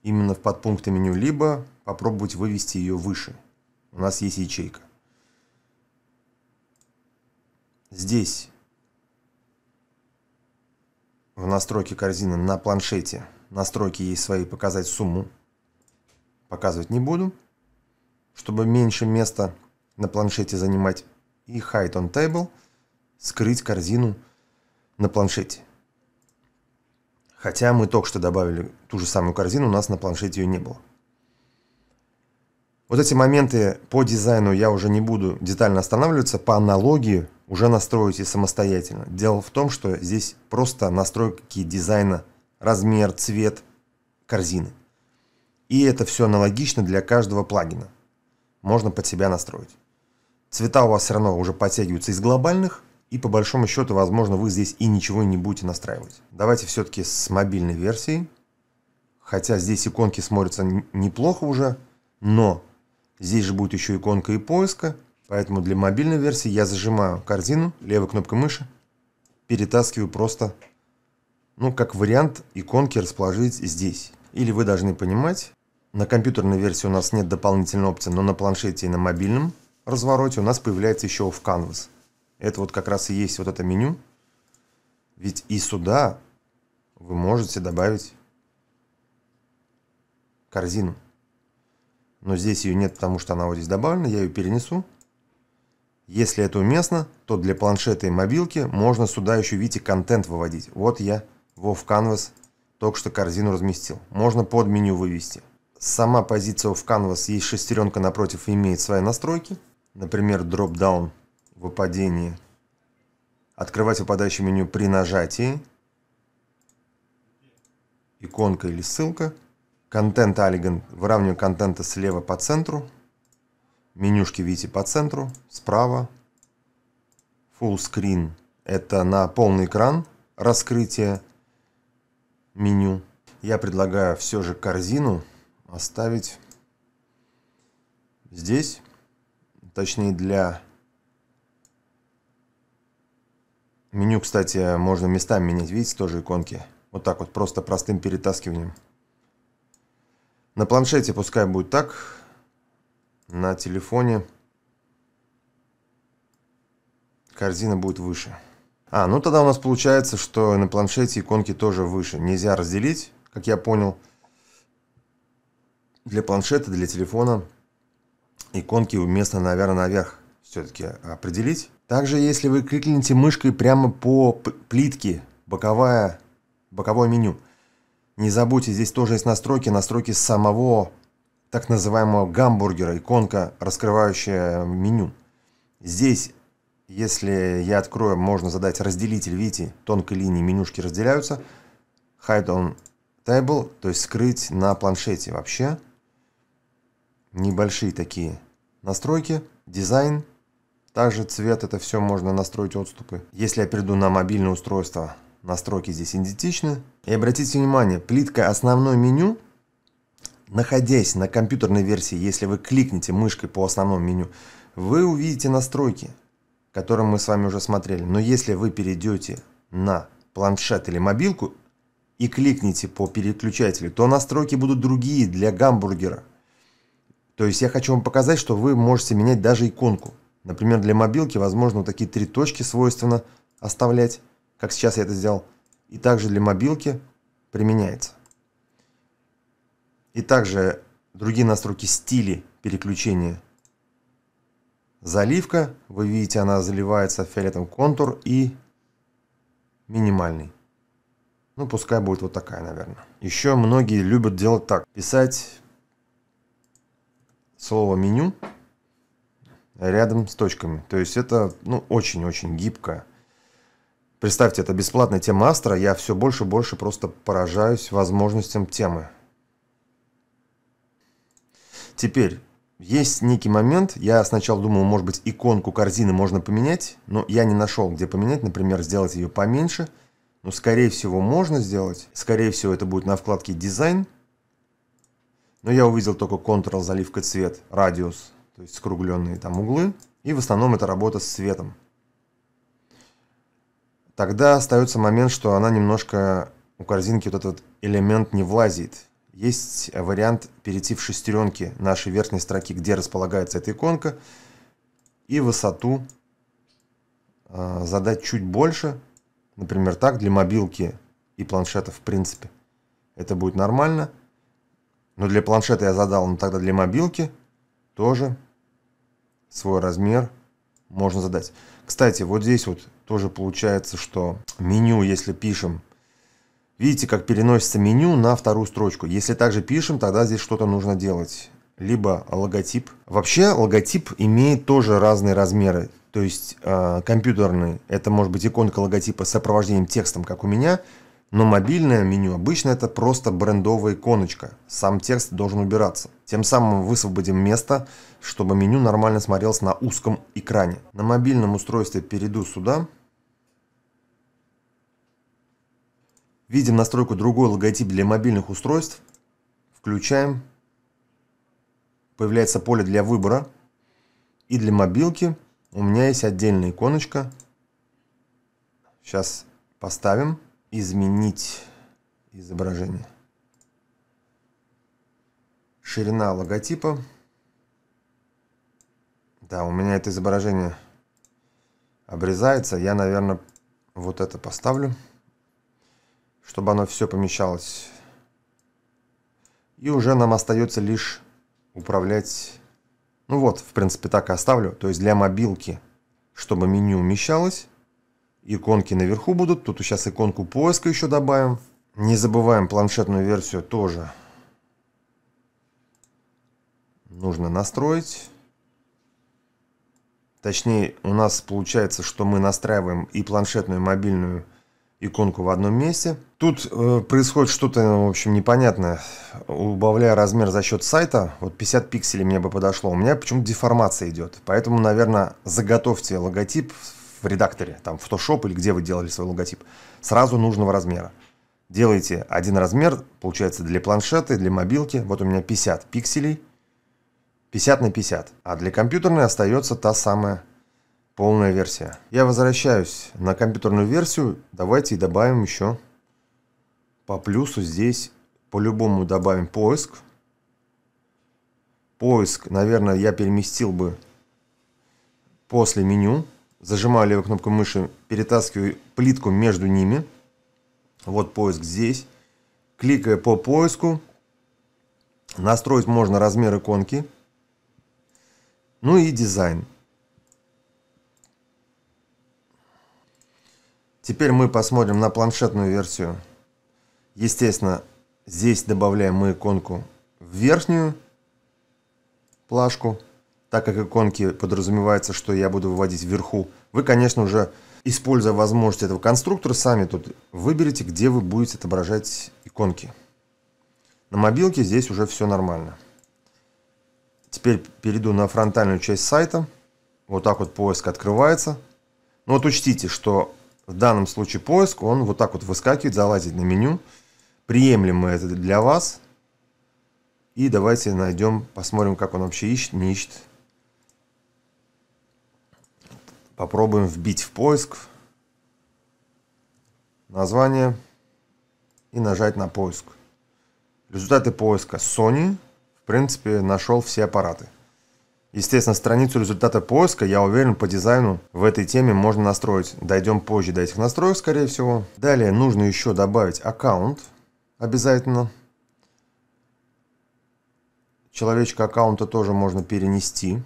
Именно в подпункты меню, либо попробовать вывести ее выше. У нас есть ячейка. Здесь, в настройке корзины на планшете, настройки есть свои показать сумму. Показывать не буду, чтобы меньше места на планшете занимать. И Hide on Table, скрыть корзину на планшете. Хотя мы только что добавили ту же самую корзину, у нас на планшете ее не было. Вот эти моменты по дизайну я уже не буду детально останавливаться, по аналогии уже настроите самостоятельно. Дело в том, что здесь просто настройки дизайна, размер, цвет корзины. И это все аналогично для каждого плагина. Можно под себя настроить. Цвета у вас все равно уже подтягиваются из глобальных, и по большому счету, возможно, вы здесь и ничего не будете настраивать. Давайте все-таки с мобильной версией, хотя здесь иконки смотрятся неплохо уже, но Здесь же будет еще иконка и поиска, поэтому для мобильной версии я зажимаю корзину левой кнопкой мыши, перетаскиваю просто, ну, как вариант, иконки расположить здесь. Или вы должны понимать, на компьютерной версии у нас нет дополнительной опции, но на планшете и на мобильном развороте у нас появляется еще в Canvas. Это вот как раз и есть вот это меню. Ведь и сюда вы можете добавить корзину но здесь ее нет, потому что она вот здесь добавлена, я ее перенесу. Если это уместно, то для планшета и мобилки можно сюда еще, видите, контент выводить. Вот я вов Canvas только что корзину разместил. Можно под меню вывести. Сама позиция в Canvas есть шестеренка напротив и имеет свои настройки. Например, дроп-даун, выпадение. Открывать выпадающее меню при нажатии. Иконка или ссылка контент Алиган, выравниваем контента слева по центру, менюшки видите по центру, справа, full screen это на полный экран раскрытие меню. Я предлагаю все же корзину оставить здесь, точнее для меню, кстати, можно местами менять, видите, тоже иконки. Вот так вот, просто простым перетаскиванием. На планшете пускай будет так. На телефоне корзина будет выше. А, ну тогда у нас получается, что на планшете иконки тоже выше. Нельзя разделить, как я понял. Для планшета, для телефона иконки уместно, наверное, наверх все-таки определить. Также, если вы кликните мышкой прямо по плитке, боковая, боковое меню – не забудьте, здесь тоже есть настройки, настройки самого так называемого гамбургера, иконка, раскрывающая меню. Здесь, если я открою, можно задать разделитель, видите, тонкой линии менюшки разделяются. Hide on table, то есть скрыть на планшете вообще. Небольшие такие настройки, дизайн, также цвет, это все можно настроить отступы. Если я перейду на мобильное устройство, настройки здесь идентичны, и обратите внимание, плитка «Основное меню», находясь на компьютерной версии, если вы кликните мышкой по основному меню, вы увидите настройки, которые мы с вами уже смотрели. Но если вы перейдете на планшет или мобилку и кликните по переключателю, то настройки будут другие для гамбургера. То есть я хочу вам показать, что вы можете менять даже иконку. Например, для мобилки, возможно, такие три точки свойственно оставлять, как сейчас я это сделал и также для мобилки применяется. И также другие настройки стилей переключения. Заливка, вы видите, она заливается фиолетовым контур и минимальный. Ну, пускай будет вот такая, наверное. Еще многие любят делать так. Писать слово «меню» рядом с точками. То есть это ну, очень-очень гибкое. Представьте, это бесплатная тема Астра, я все больше и больше просто поражаюсь возможностям темы. Теперь, есть некий момент, я сначала думал, может быть, иконку корзины можно поменять, но я не нашел, где поменять, например, сделать ее поменьше, но, скорее всего, можно сделать. Скорее всего, это будет на вкладке «Дизайн», но я увидел только Ctrl, заливка цвет, радиус, то есть скругленные там углы, и в основном это работа с цветом. Тогда остается момент, что она немножко у корзинки вот этот элемент не влазит. Есть э, вариант перейти в шестеренки нашей верхней строки, где располагается эта иконка, и высоту э, задать чуть больше. Например, так, для мобилки и планшета в принципе. Это будет нормально. Но для планшета я задал, но тогда для мобилки тоже свой размер можно задать. Кстати, вот здесь вот тоже получается, что меню, если пишем, видите, как переносится меню на вторую строчку. Если также пишем, тогда здесь что-то нужно делать. Либо логотип. Вообще логотип имеет тоже разные размеры. То есть э, компьютерный, это может быть иконка логотипа с сопровождением текстом, как у меня – но мобильное меню обычно это просто брендовая иконочка, сам текст должен убираться. Тем самым высвободим место, чтобы меню нормально смотрелось на узком экране. На мобильном устройстве перейду сюда. Видим настройку другой логотип для мобильных устройств. Включаем. Появляется поле для выбора. И для мобилки у меня есть отдельная иконочка. Сейчас поставим изменить изображение. Ширина логотипа. Да, у меня это изображение обрезается. Я, наверное, вот это поставлю, чтобы оно все помещалось. И уже нам остается лишь управлять... Ну вот, в принципе, так и оставлю. То есть для мобилки, чтобы меню умещалось иконки наверху будут. Тут сейчас иконку поиска еще добавим. Не забываем планшетную версию тоже. Нужно настроить. Точнее, у нас получается, что мы настраиваем и планшетную, и мобильную иконку в одном месте. Тут э, происходит что-то, в общем, непонятное. Убавляя размер за счет сайта, вот 50 пикселей мне бы подошло. У меня почему-то деформация идет. Поэтому, наверное, заготовьте логотип в редакторе, там Photoshop или где вы делали свой логотип, сразу нужного размера. Делаете один размер, получается для планшета, для мобилки, вот у меня 50 пикселей, 50 на 50, а для компьютерной остается та самая полная версия. Я возвращаюсь на компьютерную версию, давайте и добавим еще по плюсу здесь, по-любому добавим поиск. Поиск, наверное, я переместил бы после меню зажимаю левой кнопкой мыши, перетаскиваю плитку между ними. Вот поиск здесь. Кликая по поиску, настроить можно размер иконки. Ну и дизайн. Теперь мы посмотрим на планшетную версию. Естественно, здесь добавляем мы иконку в верхнюю плашку так как иконки подразумевается, что я буду выводить вверху, вы, конечно уже используя возможность этого конструктора, сами тут выберите, где вы будете отображать иконки. На мобилке здесь уже все нормально. Теперь перейду на фронтальную часть сайта. Вот так вот поиск открывается. Но ну вот учтите, что в данном случае поиск, он вот так вот выскакивает, залазит на меню. Приемлемо это для вас. И давайте найдем, посмотрим, как он вообще ищет, не ищет Попробуем вбить в поиск название и нажать на поиск. Результаты поиска Sony, в принципе, нашел все аппараты. Естественно, страницу результата поиска, я уверен, по дизайну в этой теме можно настроить. Дойдем позже до этих настроек, скорее всего. Далее нужно еще добавить аккаунт, обязательно. Человечка аккаунта тоже можно перенести.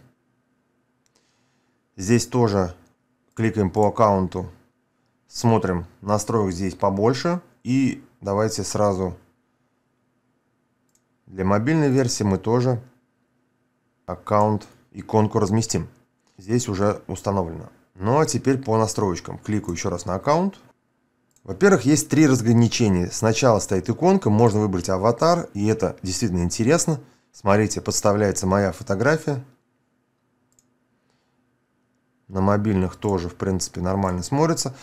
Здесь тоже кликаем по аккаунту, смотрим, настроек здесь побольше. И давайте сразу для мобильной версии мы тоже аккаунт иконку разместим. Здесь уже установлено. Ну а теперь по настроечкам. Кликаю еще раз на аккаунт. Во-первых, есть три разграничения. Сначала стоит иконка, можно выбрать аватар, и это действительно интересно. Смотрите, подставляется моя фотография на мобильных тоже, в принципе, нормально смотрится.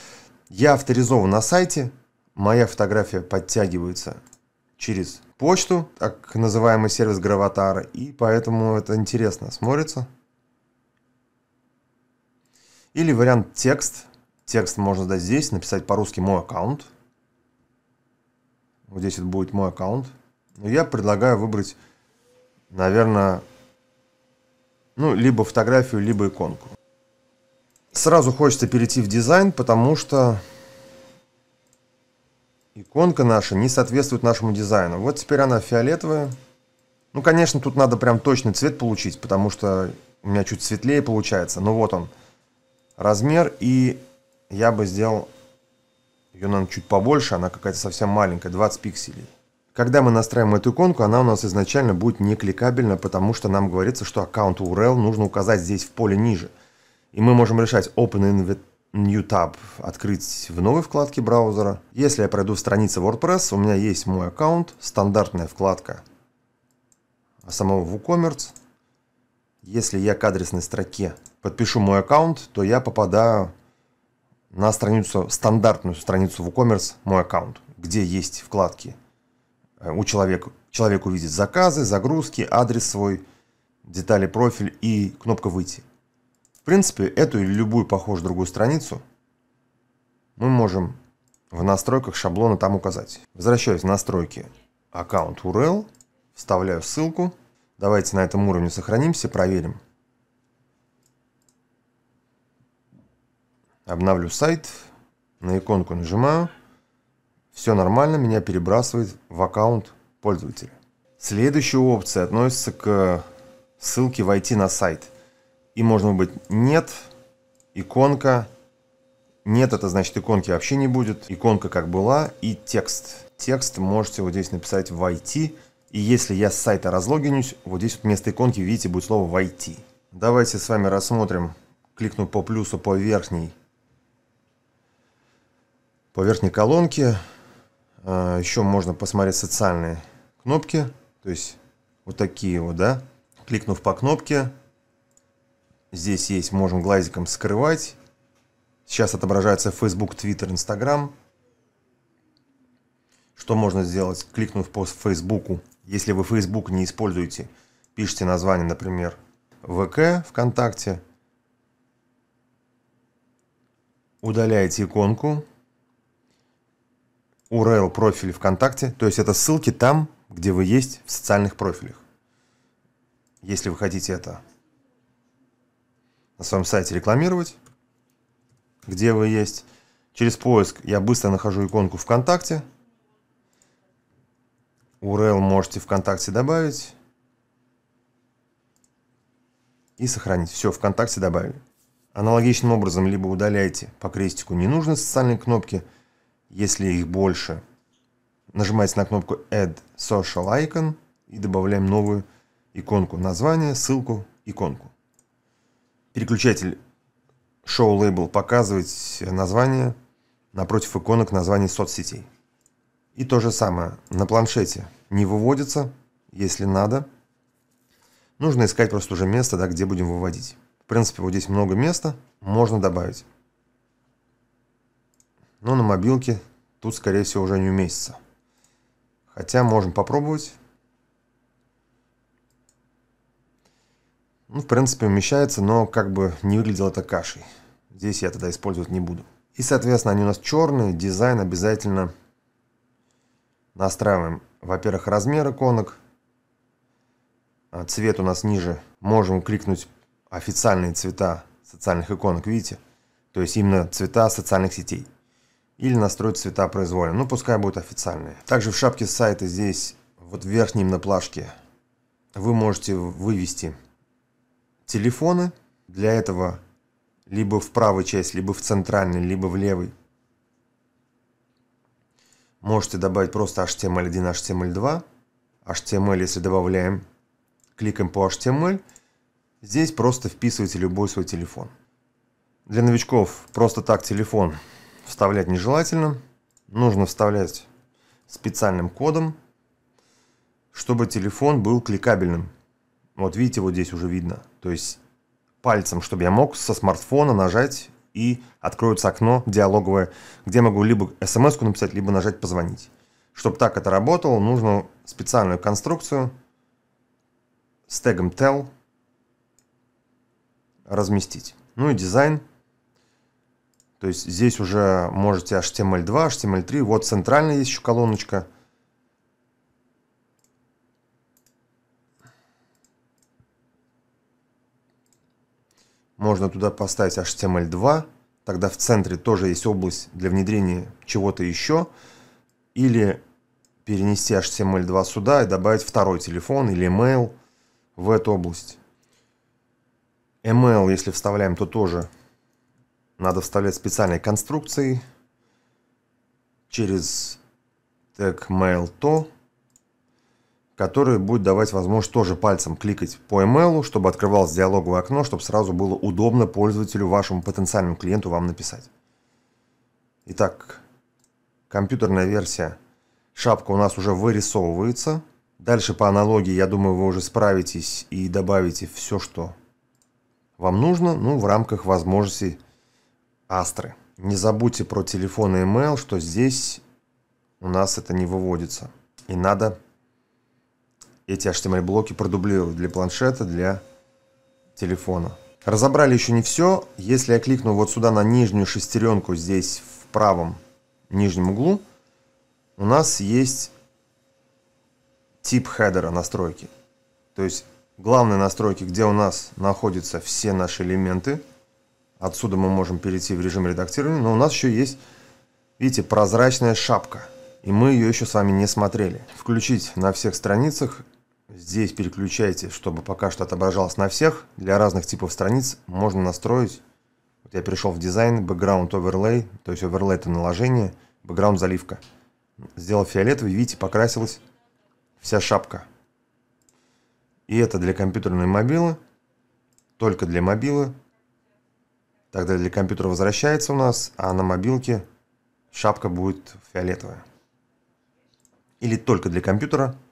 Я авторизован на сайте, моя фотография подтягивается через почту, так называемый сервис Граватара, и поэтому это интересно смотрится. Или вариант текст. Текст можно дать здесь, написать по-русски «Мой аккаунт». Вот здесь это будет «Мой аккаунт». Но я предлагаю выбрать, наверное, ну, либо фотографию, либо иконку. Сразу хочется перейти в дизайн, потому что иконка наша не соответствует нашему дизайну. Вот теперь она фиолетовая. Ну, конечно, тут надо прям точный цвет получить, потому что у меня чуть светлее получается. Но вот он, размер, и я бы сделал ее, наверное, чуть побольше, она какая-то совсем маленькая, 20 пикселей. Когда мы настраиваем эту иконку, она у нас изначально будет не кликабельна, потому что нам говорится, что аккаунт URL нужно указать здесь в поле ниже – и мы можем решать Open New Tab открыть в новой вкладке браузера. Если я пройду страницы WordPress, у меня есть мой аккаунт, стандартная вкладка а самого WooCommerce. Если я к адресной строке подпишу мой аккаунт, то я попадаю на страницу, стандартную страницу WooCommerce «Мой аккаунт», где есть вкладки. Э, у человека, человек увидит заказы, загрузки, адрес свой, детали профиль и кнопка «Выйти». В принципе, эту или любую похожую другую страницу мы можем в настройках шаблона там указать. Возвращаюсь в настройки аккаунт URL, вставляю ссылку. Давайте на этом уровне сохранимся, проверим. Обновлю сайт, на иконку нажимаю. Все нормально, меня перебрасывает в аккаунт пользователя. Следующая опция относится к ссылке «Войти на сайт» и можно быть нет, иконка, нет, это значит иконки вообще не будет, иконка как была и текст. Текст можете вот здесь написать «войти», и если я с сайта разлогинюсь, вот здесь вот вместо иконки, видите, будет слово «войти». Давайте с вами рассмотрим, кликну по плюсу по верхней, по верхней колонке. А, еще можно посмотреть социальные кнопки, то есть вот такие вот, да. Кликнув по кнопке, Здесь есть, можем глазиком скрывать. Сейчас отображается Facebook, Twitter, Instagram. Что можно сделать? Кликнув по Facebook. Если вы Facebook не используете, пишите название, например, ВК, ВКонтакте. Удаляете иконку. URL профиль ВКонтакте. То есть это ссылки там, где вы есть в социальных профилях. Если вы хотите это на своем сайте рекламировать, где вы есть. Через поиск я быстро нахожу иконку ВКонтакте. URL можете ВКонтакте добавить. И сохранить. Все, ВКонтакте добавили. Аналогичным образом либо удаляйте по крестику ненужные социальные кнопки, если их больше. Нажимаете на кнопку Add Social Icon и добавляем новую иконку. Название, ссылку, иконку. Переключатель Show Label показывать название напротив иконок названий соцсетей. И то же самое на планшете не выводится, если надо. Нужно искать просто уже место, да, где будем выводить. В принципе, вот здесь много места, можно добавить. Но на мобилке тут, скорее всего, уже не уместится. Хотя можем попробовать. Ну, в принципе, умещается, но как бы не выглядело это кашей. Здесь я тогда использовать не буду. И, соответственно, они у нас черные. Дизайн обязательно настраиваем. Во-первых, размер иконок. А, цвет у нас ниже. Можем кликнуть официальные цвета социальных иконок, видите? То есть именно цвета социальных сетей. Или настроить цвета произвольно. Ну, пускай будут официальные. Также в шапке сайта здесь, вот в верхнем на плашке, вы можете вывести телефоны. Для этого либо в правой часть, либо в центральный, либо в левый. Можете добавить просто HTML1, HTML2. HTML, если добавляем, кликаем по HTML. Здесь просто вписывайте любой свой телефон. Для новичков просто так телефон вставлять нежелательно. Нужно вставлять специальным кодом, чтобы телефон был кликабельным. Вот видите, вот здесь уже видно – то есть пальцем, чтобы я мог со смартфона нажать и откроется окно диалоговое, где могу либо смс написать, либо нажать «позвонить». Чтобы так это работало, нужно специальную конструкцию с тегом tell разместить. Ну и дизайн. То есть здесь уже можете HTML2, HTML3. Вот центральная есть еще колоночка – Можно туда поставить HTML2, тогда в центре тоже есть область для внедрения чего-то еще. Или перенести HTML2 сюда и добавить второй телефон или email в эту область. Email, если вставляем, то тоже надо вставлять специальной конструкцией через тег mail to который будет давать возможность тоже пальцем кликать по email, чтобы открывалось диалоговое окно, чтобы сразу было удобно пользователю, вашему потенциальному клиенту вам написать. Итак, компьютерная версия. Шапка у нас уже вырисовывается. Дальше по аналогии, я думаю, вы уже справитесь и добавите все, что вам нужно, ну, в рамках возможностей Астры. Не забудьте про телефон и email, что здесь у нас это не выводится. И надо эти HTML-блоки продублировать для планшета, для телефона. Разобрали еще не все. Если я кликну вот сюда на нижнюю шестеренку, здесь в правом нижнем углу, у нас есть тип хедера настройки. То есть главные настройки, где у нас находятся все наши элементы. Отсюда мы можем перейти в режим редактирования. Но у нас еще есть, видите, прозрачная шапка. И мы ее еще с вами не смотрели. Включить на всех страницах Здесь переключайте, чтобы пока что отображалось на всех. Для разных типов страниц можно настроить. Вот я перешел в дизайн, background overlay, то есть overlay это наложение, background заливка. Сделал фиолетовый, видите, покрасилась вся шапка. И это для компьютерной мобилы, только для мобилы. Тогда для компьютера возвращается у нас, а на мобилке шапка будет фиолетовая. Или только для компьютера –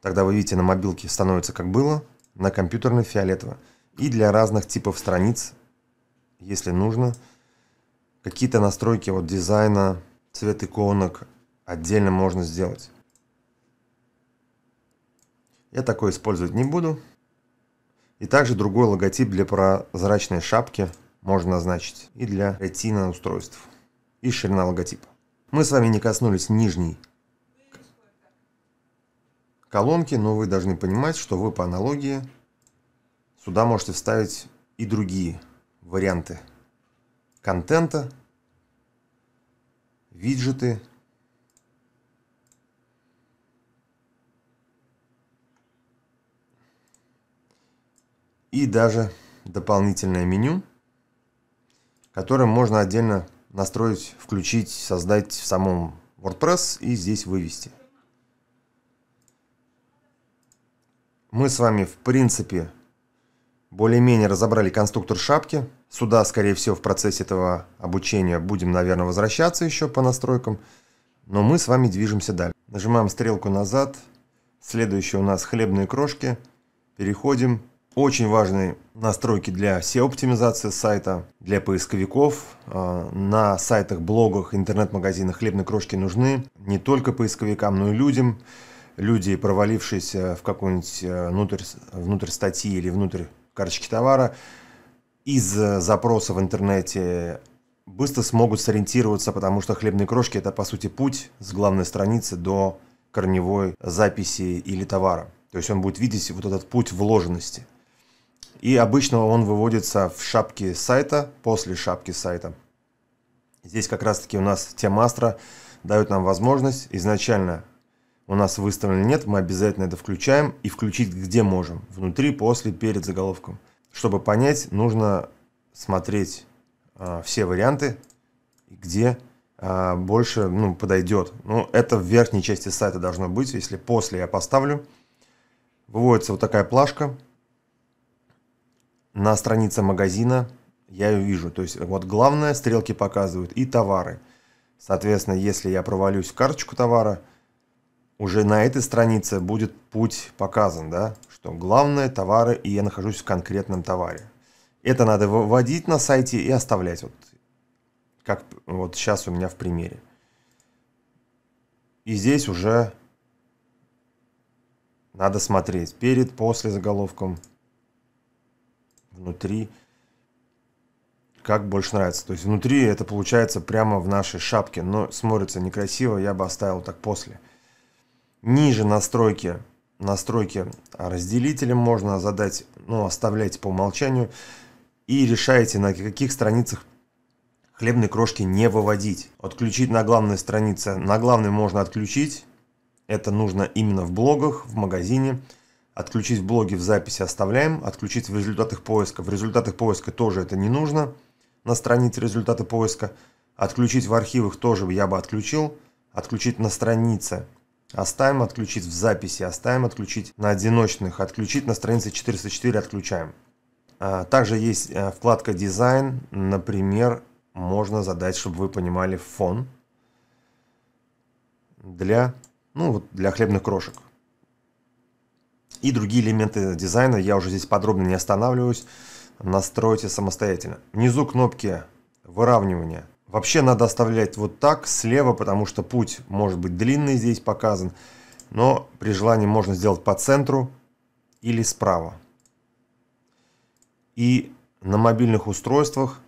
Тогда вы видите, на мобилке становится как было, на компьютерной фиолетово. И для разных типов страниц, если нужно, какие-то настройки вот дизайна, цвет иконок отдельно можно сделать. Я такой использовать не буду. И также другой логотип для прозрачной шапки можно назначить и для ретина устройств. И ширина логотипа. Мы с вами не коснулись нижней колонки, но вы должны понимать, что вы по аналогии сюда можете вставить и другие варианты контента, виджеты, и даже дополнительное меню, которое можно отдельно настроить, включить, создать в самом WordPress и здесь вывести. мы с вами, в принципе, более-менее разобрали конструктор шапки. Сюда, скорее всего, в процессе этого обучения будем, наверное, возвращаться еще по настройкам. Но мы с вами движемся дальше. Нажимаем стрелку назад. Следующие у нас хлебные крошки. Переходим. Очень важные настройки для SEO-оптимизации сайта, для поисковиков. А, на сайтах, блогах, интернет-магазинах хлебные крошки нужны не только поисковикам, но и людям люди, провалившиеся в какую-нибудь э, внутрь, внутрь статьи или внутрь карточки товара, из э, запроса в интернете быстро смогут сориентироваться, потому что хлебные крошки – это, по сути, путь с главной страницы до корневой записи или товара. То есть он будет видеть вот этот путь вложенности. И обычно он выводится в шапке сайта, после шапки сайта. Здесь как раз-таки у нас темастра дают нам возможность изначально у нас выставлено нет, мы обязательно это включаем и включить где можем. Внутри, после, перед заголовком. Чтобы понять, нужно смотреть э, все варианты, где э, больше ну, подойдет. Ну, это в верхней части сайта должно быть. Если после я поставлю, выводится вот такая плашка. На странице магазина я ее вижу. То есть вот главное стрелки показывают и товары. Соответственно, если я провалюсь в карточку товара, уже на этой странице будет путь показан, да, что главное товары, и я нахожусь в конкретном товаре. Это надо выводить на сайте и оставлять, вот, как вот сейчас у меня в примере. И здесь уже надо смотреть перед, после заголовком, внутри, как больше нравится. То есть внутри это получается прямо в нашей шапке, но смотрится некрасиво, я бы оставил так после. Ниже настройки, настройки а, разделителя можно задать, ну, оставляйте по умолчанию. И решаете, на каких страницах хлебные крошки не выводить. Отключить на главной странице. На главной можно отключить. Это нужно именно в блогах, в магазине. Отключить в блоге в записи оставляем. Отключить в результатах поиска. В результатах поиска тоже это не нужно. На странице результаты поиска. Отключить в архивах тоже я бы отключил. Отключить на странице Оставим отключить в записи, оставим отключить на одиночных, отключить на странице 404 отключаем. А, также есть а, вкладка дизайн, например, можно задать, чтобы вы понимали фон для, ну, вот для хлебных крошек. И другие элементы дизайна, я уже здесь подробно не останавливаюсь, настройте самостоятельно. Внизу кнопки выравнивания Вообще надо оставлять вот так, слева, потому что путь может быть длинный здесь показан. Но при желании можно сделать по центру или справа. И на мобильных устройствах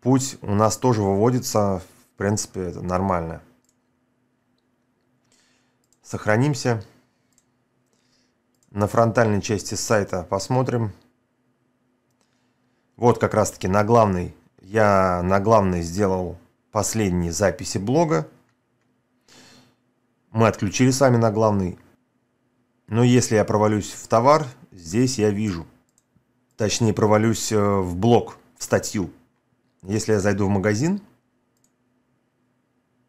путь у нас тоже выводится. В принципе, это нормально. Сохранимся. На фронтальной части сайта посмотрим. Вот как раз таки на главной я на главной сделал последние записи блога. Мы отключили сами на главный. Но если я провалюсь в товар, здесь я вижу. Точнее, провалюсь э, в блог, в статью. Если я зайду в магазин,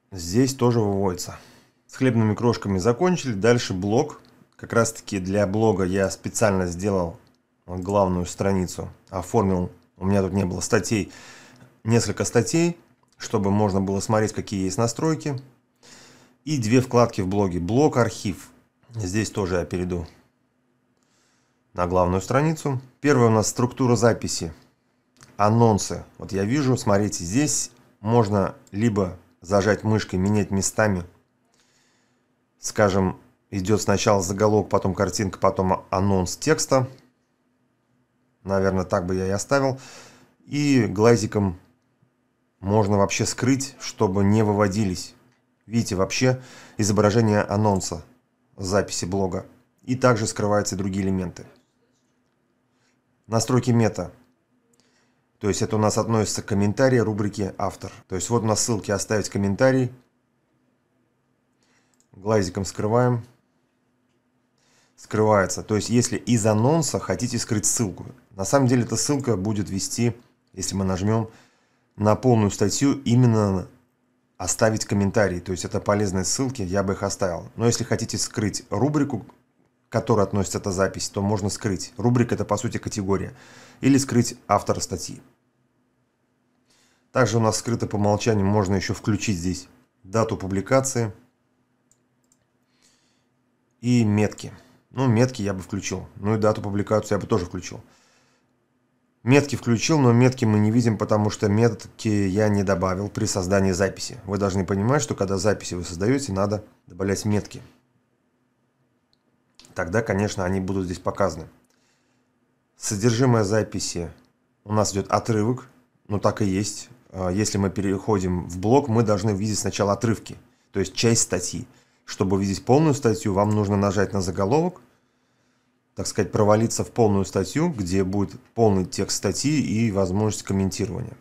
здесь тоже выводится. С хлебными крошками закончили. Дальше блог. Как раз таки для блога я специально сделал главную страницу. Оформил. У меня тут не было статей несколько статей, чтобы можно было смотреть, какие есть настройки. И две вкладки в блоге. Блог, архив. Здесь тоже я перейду на главную страницу. Первая у нас структура записи. Анонсы. Вот я вижу, смотрите, здесь можно либо зажать мышкой, менять местами. Скажем, идет сначала заголовок, потом картинка, потом анонс текста. Наверное, так бы я и оставил. И глазиком можно вообще скрыть, чтобы не выводились. Видите, вообще изображение анонса, записи блога. И также скрываются другие элементы. Настройки мета. То есть это у нас относится к комментарии рубрики «Автор». То есть вот у нас ссылки «Оставить комментарий». Глазиком скрываем. Скрывается. То есть если из анонса хотите скрыть ссылку. На самом деле эта ссылка будет вести, если мы нажмем на полную статью именно оставить комментарии. То есть это полезные ссылки, я бы их оставил. Но если хотите скрыть рубрику, к которой относится эта запись, то можно скрыть. Рубрика – это, по сути, категория. Или скрыть автора статьи. Также у нас скрыто по умолчанию можно еще включить здесь дату публикации и метки. Ну, метки я бы включил. Ну и дату публикации я бы тоже включил. Метки включил, но метки мы не видим, потому что метки я не добавил при создании записи. Вы должны понимать, что когда записи вы создаете, надо добавлять метки. Тогда, конечно, они будут здесь показаны. Содержимое записи у нас идет отрывок, но ну, так и есть. А, если мы переходим в блок, мы должны видеть сначала отрывки, то есть часть статьи. Чтобы видеть полную статью, вам нужно нажать на заголовок – так сказать, провалиться в полную статью, где будет полный текст статьи и возможность комментирования.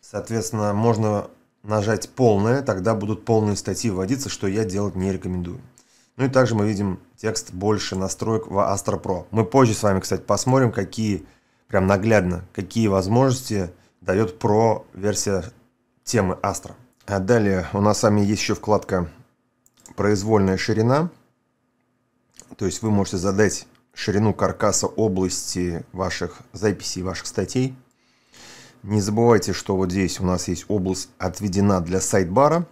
Соответственно, можно нажать полное, тогда будут полные статьи вводиться, что я делать не рекомендую. Ну и также мы видим текст больше настроек в Astra Pro. Мы позже с вами, кстати, посмотрим, какие, прям наглядно, какие возможности дает Pro версия темы Astra. А далее у нас с вами есть еще вкладка «Произвольная ширина». То есть вы можете задать ширину каркаса области ваших записей, ваших статей. Не забывайте, что вот здесь у нас есть область отведена для сайт-бара.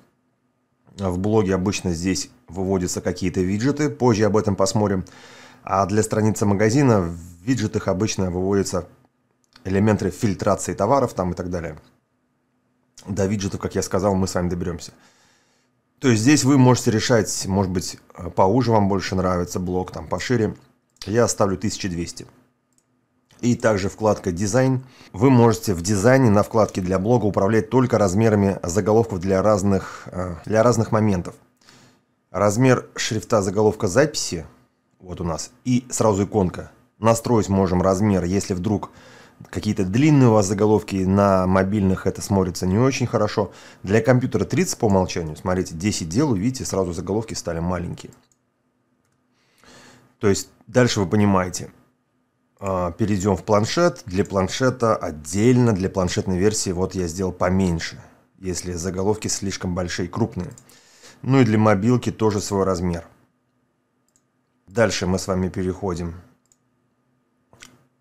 А в блоге обычно здесь выводятся какие-то виджеты, позже об этом посмотрим. А для страницы магазина в виджетах обычно выводятся элементы фильтрации товаров там и так далее. До виджетов, как я сказал, мы с вами доберемся. То есть здесь вы можете решать, может быть, э, поуже вам больше нравится блок, там пошире. Я оставлю 1200. И также вкладка «Дизайн». Вы можете в дизайне на вкладке для блога управлять только размерами заголовков для разных, э, для разных моментов. Размер шрифта заголовка записи, вот у нас, и сразу иконка. Настроить можем размер, если вдруг какие-то длинные у вас заголовки на мобильных это смотрится не очень хорошо. Для компьютера 30 по умолчанию, смотрите, 10 дел, увидите, сразу заголовки стали маленькие. То есть дальше вы понимаете. А, перейдем в планшет. Для планшета отдельно, для планшетной версии вот я сделал поменьше, если заголовки слишком большие крупные. Ну и для мобилки тоже свой размер. Дальше мы с вами переходим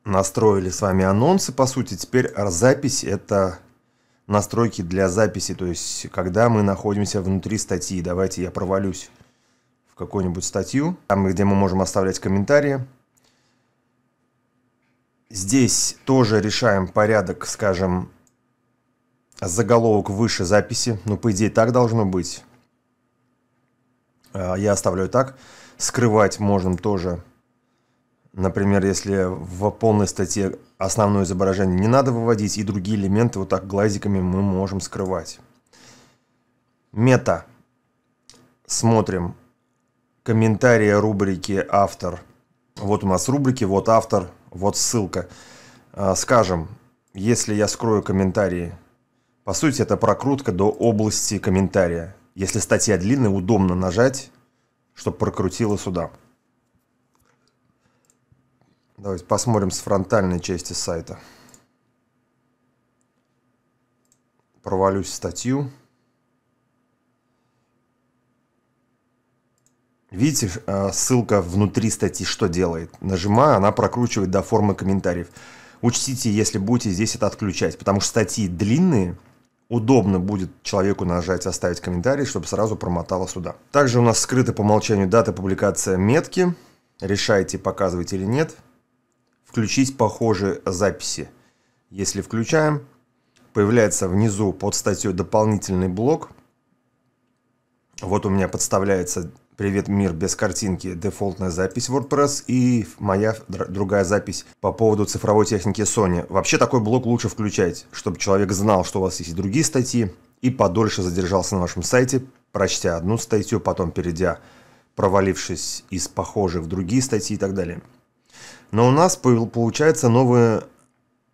настроили с вами анонсы. По сути, теперь запись – это настройки для записи, то есть когда мы находимся внутри статьи. Давайте я провалюсь в какую-нибудь статью, там, где мы можем оставлять комментарии. Здесь тоже решаем порядок, скажем, заголовок выше записи. Ну, по идее, так должно быть. А, я оставляю так. Скрывать можем тоже Например, если в полной статье основное изображение не надо выводить, и другие элементы вот так глазиками мы можем скрывать. Мета. Смотрим комментарии рубрики «Автор». Вот у нас рубрики, вот автор, вот ссылка. А, скажем, если я скрою комментарии, по сути это прокрутка до области комментария. Если статья длинная, удобно нажать, чтобы прокрутила сюда. Давайте посмотрим с фронтальной части сайта. Провалюсь в статью. Видите, э, ссылка внутри статьи что делает? Нажимаю, она прокручивает до формы комментариев. Учтите, если будете здесь это отключать, потому что статьи длинные, удобно будет человеку нажать «Оставить комментарий», чтобы сразу промотало сюда. Также у нас скрыта по умолчанию дата публикации метки. Решайте, показывать или нет включить похожие записи. Если включаем, появляется внизу под статью дополнительный блок. Вот у меня подставляется «Привет, мир» без картинки, дефолтная запись WordPress и моя другая запись по поводу цифровой техники Sony. Вообще такой блок лучше включать, чтобы человек знал, что у вас есть и другие статьи, и подольше задержался на вашем сайте, прочтя одну статью, потом перейдя, провалившись из похожих в другие статьи и так далее. Но у нас получается новые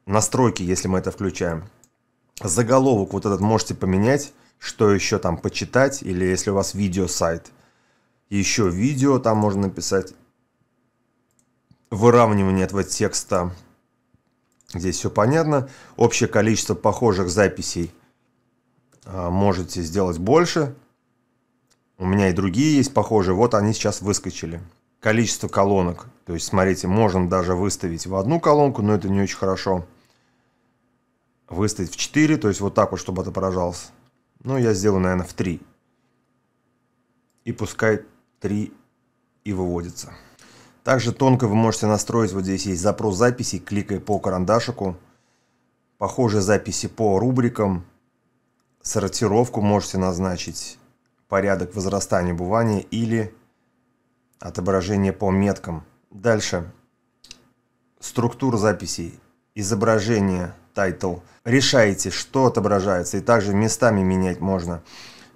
настройки, если мы это включаем. Заголовок вот этот можете поменять, что еще там почитать, или если у вас видео сайт. Еще видео там можно написать. Выравнивание этого текста. Здесь все понятно. Общее количество похожих записей а, можете сделать больше. У меня и другие есть похожие. Вот они сейчас выскочили. Количество колонок то есть, смотрите, можно даже выставить в одну колонку, но это не очень хорошо. Выставить в 4, то есть вот так вот, чтобы отображался. Ну, я сделаю, наверное, в 3. И пускай 3 и выводится. Также тонко вы можете настроить, вот здесь есть запрос записей, кликая по карандашику. Похожие записи по рубрикам. Сортировку можете назначить, порядок возрастания бывания или отображение по меткам. Дальше. Структура записей, изображение, тайтл. Решаете, что отображается, и также местами менять можно.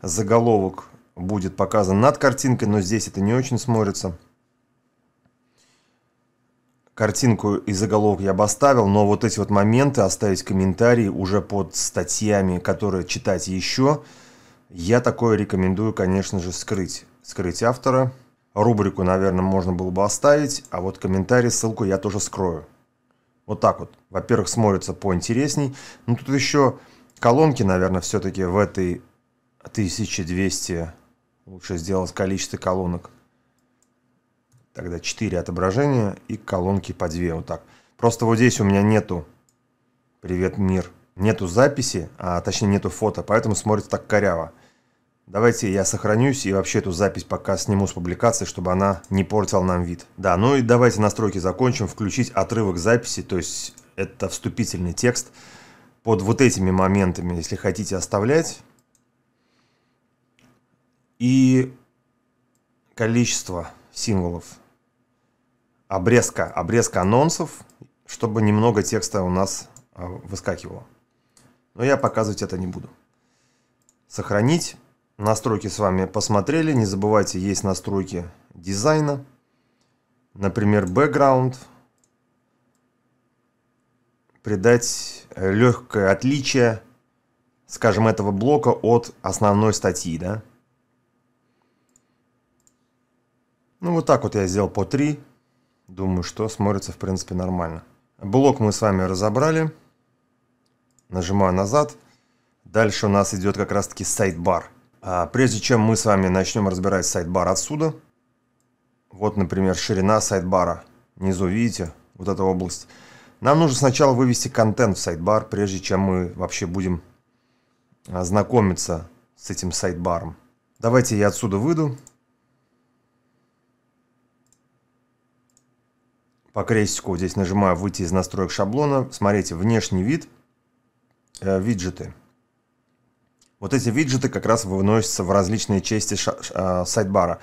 Заголовок будет показан над картинкой, но здесь это не очень смотрится. Картинку и заголовок я бы оставил, но вот эти вот моменты оставить комментарии уже под статьями, которые читать еще. Я такое рекомендую, конечно же, скрыть. Скрыть автора. Рубрику, наверное, можно было бы оставить, а вот комментарий, ссылку я тоже скрою. Вот так вот. Во-первых, смотрится поинтересней. Ну, тут еще колонки, наверное, все-таки в этой 1200 лучше сделать количество колонок. Тогда 4 отображения и колонки по 2, вот так. Просто вот здесь у меня нету «Привет, мир», нету записи, а точнее нету фото, поэтому смотрится так коряво. Давайте я сохранюсь и вообще эту запись пока сниму с публикации, чтобы она не портила нам вид. Да, ну и давайте настройки закончим, включить отрывок записи, то есть это вступительный текст. Под вот этими моментами, если хотите оставлять. И количество символов. Обрезка, обрезка анонсов, чтобы немного текста у нас а, выскакивало. Но я показывать это не буду. Сохранить. Настройки с вами посмотрели. Не забывайте, есть настройки дизайна. Например, background. Придать легкое отличие, скажем, этого блока от основной статьи. Да? Ну, вот так вот я сделал по 3. Думаю, что смотрится, в принципе, нормально. Блок мы с вами разобрали. Нажимаю назад. Дальше у нас идет как раз-таки сайт-бар. А, прежде чем мы с вами начнем разбирать сайт-бар отсюда, вот, например, ширина сайт-бара. Внизу, видите, вот эта область. Нам нужно сначала вывести контент в сайт-бар, прежде чем мы вообще будем а, знакомиться с этим сайт-баром. Давайте я отсюда выйду. По крестику здесь нажимаю «Выйти из настроек шаблона». Смотрите, внешний вид, э, виджеты – вот эти виджеты как раз выносятся в различные части а, сайдбара.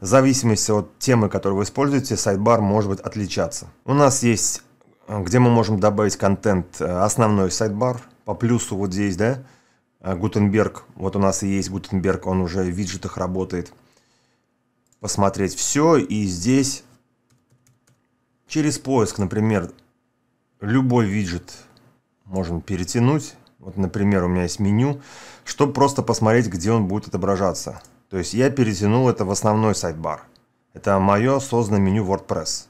В зависимости от темы, которую вы используете, сайдбар может быть отличаться. У нас есть, э, где мы можем добавить контент, э, основной сайдбар. По плюсу вот здесь, да, э, Гутенберг. Вот у нас и есть Гутенберг, он уже в виджетах работает. Посмотреть все, и здесь через поиск, например, любой виджет можем перетянуть вот, например, у меня есть меню, чтобы просто посмотреть, где он будет отображаться. То есть я перетянул это в основной сайт-бар. Это мое созданное меню WordPress.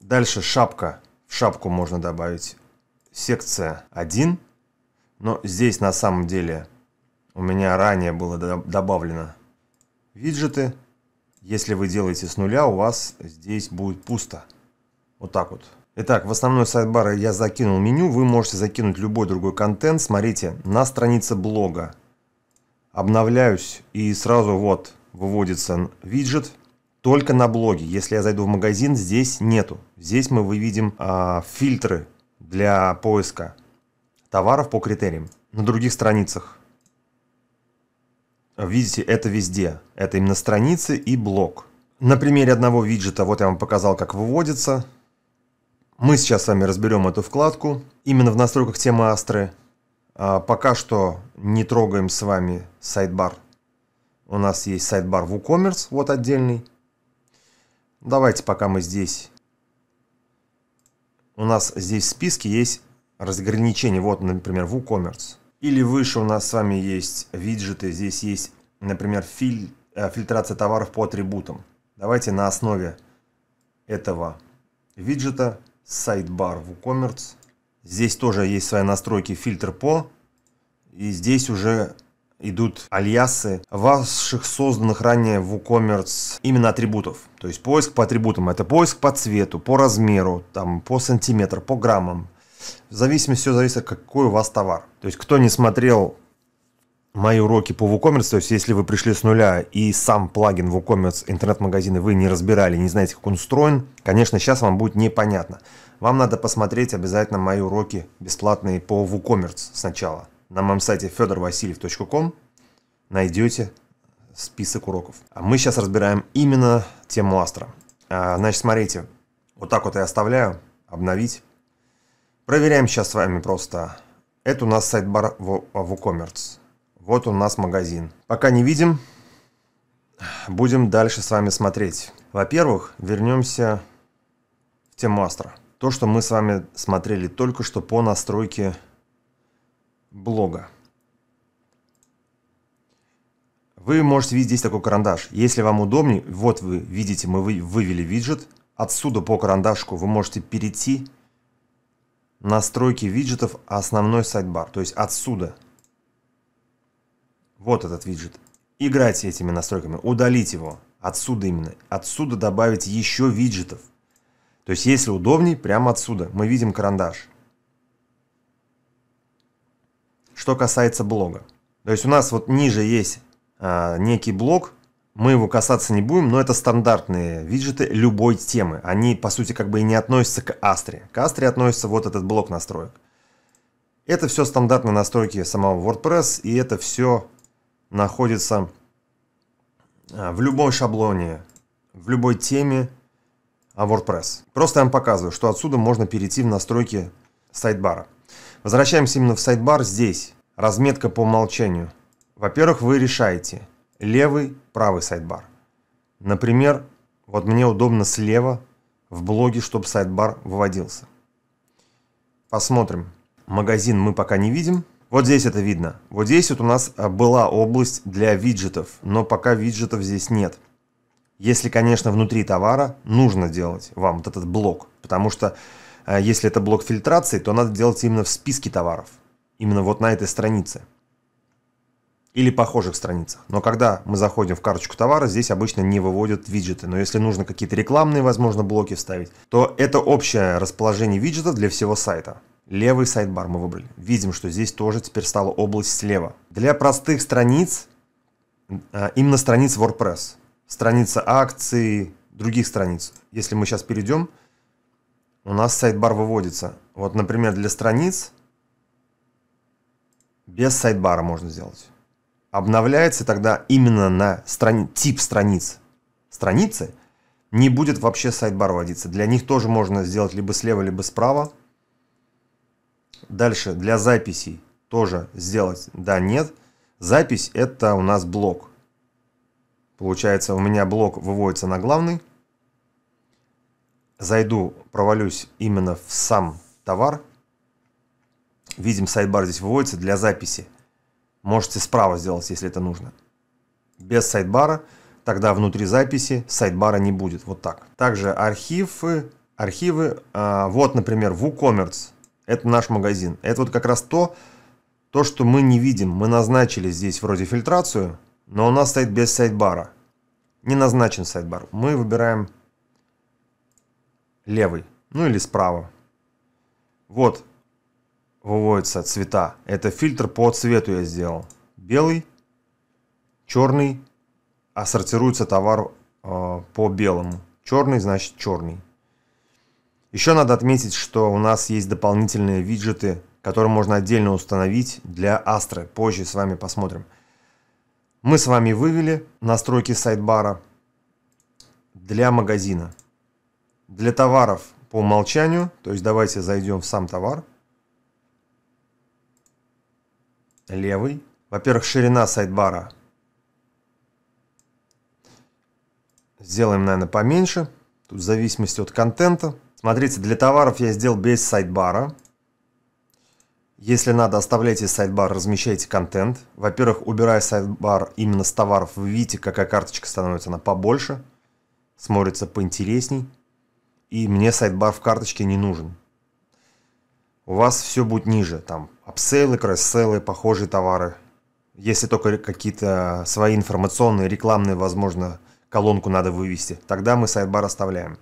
Дальше шапка. В шапку можно добавить секция 1. Но здесь на самом деле у меня ранее было добавлено виджеты. Если вы делаете с нуля, у вас здесь будет пусто. Вот так вот. Итак, в основной сайт-бар я закинул меню, вы можете закинуть любой другой контент, смотрите, на странице блога. Обновляюсь и сразу вот выводится виджет только на блоге. Если я зайду в магазин, здесь нету. Здесь мы выведем а, фильтры для поиска товаров по критериям на других страницах. Видите, это везде. Это именно страницы и блог. На примере одного виджета, вот я вам показал, как выводится. Мы сейчас с вами разберем эту вкладку, именно в настройках темы Астры. А пока что не трогаем с вами сайдбар. У нас есть сайдбар WooCommerce, вот отдельный. Давайте пока мы здесь... У нас здесь в списке есть разграничение. Вот, например, WooCommerce. Или выше у нас с вами есть виджеты. Здесь есть, например, филь... Э, фильтрация товаров по атрибутам. Давайте на основе этого виджета сайт-бар WooCommerce. Здесь тоже есть свои настройки фильтр по. И здесь уже идут альясы ваших созданных ранее в WooCommerce именно атрибутов. То есть поиск по атрибутам. Это поиск по цвету, по размеру, там, по сантиметр, по граммам. В зависимости, все зависит, какой у вас товар. То есть, кто не смотрел мои уроки по WooCommerce, то есть если вы пришли с нуля и сам плагин WooCommerce интернет магазины вы не разбирали, не знаете, как он устроен, конечно, сейчас вам будет непонятно. Вам надо посмотреть обязательно мои уроки бесплатные по WooCommerce сначала. На моем сайте fedorvasiliev.com найдете список уроков. А мы сейчас разбираем именно тему Астра. Значит, смотрите, вот так вот я оставляю, обновить. Проверяем сейчас с вами просто. Это у нас сайт-бар WooCommerce. Вот у нас магазин. Пока не видим, будем дальше с вами смотреть. Во-первых, вернемся в тему Астра. То, что мы с вами смотрели только что по настройке блога. Вы можете видеть здесь такой карандаш. Если вам удобнее, вот вы видите, мы вывели виджет. Отсюда по карандашку вы можете перейти настройки виджетов а основной сайт-бар. То есть отсюда вот этот виджет. Играйте этими настройками, удалить его. Отсюда именно. Отсюда добавить еще виджетов. То есть, если удобней, прямо отсюда. Мы видим карандаш. Что касается блога. То есть, у нас вот ниже есть а, некий блок. Мы его касаться не будем, но это стандартные виджеты любой темы. Они, по сути, как бы и не относятся к Астре. К Астре относится вот этот блок настроек. Это все стандартные настройки самого WordPress, и это все находится э, в любом шаблоне, в любой теме о а WordPress. Просто я вам показываю, что отсюда можно перейти в настройки сайт Возвращаемся именно в сайт Здесь разметка по умолчанию. Во-первых, вы решаете левый, правый сайт Например, вот мне удобно слева в блоге, чтобы сайт выводился. Посмотрим. Магазин мы пока не видим. Вот здесь это видно. Вот здесь вот у нас а, была область для виджетов, но пока виджетов здесь нет. Если, конечно, внутри товара нужно делать вам вот этот блок, потому что а, если это блок фильтрации, то надо делать именно в списке товаров, именно вот на этой странице или похожих страницах. Но когда мы заходим в карточку товара, здесь обычно не выводят виджеты. Но если нужно какие-то рекламные, возможно, блоки вставить, то это общее расположение виджетов для всего сайта. Левый сайдбар мы выбрали. Видим, что здесь тоже теперь стала область слева. Для простых страниц, э, именно страниц WordPress, страница акций, других страниц. Если мы сейчас перейдем, у нас сайдбар выводится. Вот, например, для страниц без сайдбара можно сделать. Обновляется тогда именно на страни... тип страниц. Страницы не будет вообще сайдбар вводиться. Для них тоже можно сделать либо слева, либо справа. Дальше для записей тоже сделать да-нет. Запись это у нас блок. Получается у меня блок выводится на главный. Зайду, провалюсь именно в сам товар. Видим, сайдбар здесь выводится для записи. Можете справа сделать, если это нужно. Без сайдбара, тогда внутри записи сайдбара не будет. Вот так. Также архивы. архивы. А, вот, например, WooCommerce это наш магазин. Это вот как раз то, то, что мы не видим. Мы назначили здесь вроде фильтрацию, но у нас стоит без сайдбара. Не назначен сайдбар. Мы выбираем левый, ну или справа. Вот выводятся цвета. Это фильтр по цвету я сделал. Белый, черный, а сортируется товар э, по белому. Черный значит черный. Еще надо отметить, что у нас есть дополнительные виджеты, которые можно отдельно установить для Astra. Позже с вами посмотрим. Мы с вами вывели настройки сайдбара для магазина. Для товаров по умолчанию, то есть давайте зайдем в сам товар. Левый. Во-первых, ширина сайдбара. Сделаем, наверное, поменьше. Тут в зависимости от контента. Смотрите, для товаров я сделал без сайдбара. Если надо, оставляйте сайдбар, размещайте контент. Во-первых, убирая сайдбар именно с товаров, вы видите, какая карточка становится, она побольше, смотрится поинтересней. И мне сайдбар в карточке не нужен. У вас все будет ниже, там апсейлы, кросселы, похожие товары. Если только какие-то свои информационные, рекламные, возможно, колонку надо вывести, тогда мы сайдбар оставляем.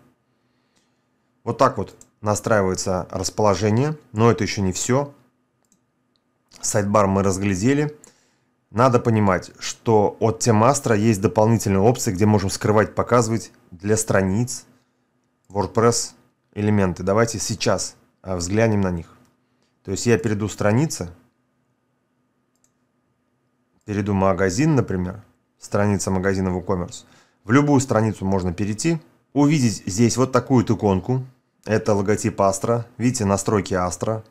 Вот так вот настраивается расположение, но это еще не все. Сайдбар мы разглядели. Надо понимать, что от Temastro есть дополнительные опции, где можем скрывать, показывать для страниц WordPress элементы. Давайте сейчас э, взглянем на них. То есть я перейду страницы, перейду магазин, например, страница магазина WooCommerce. В любую страницу можно перейти, увидеть здесь вот такую иконку, это логотип Astra. Видите, настройки Astra.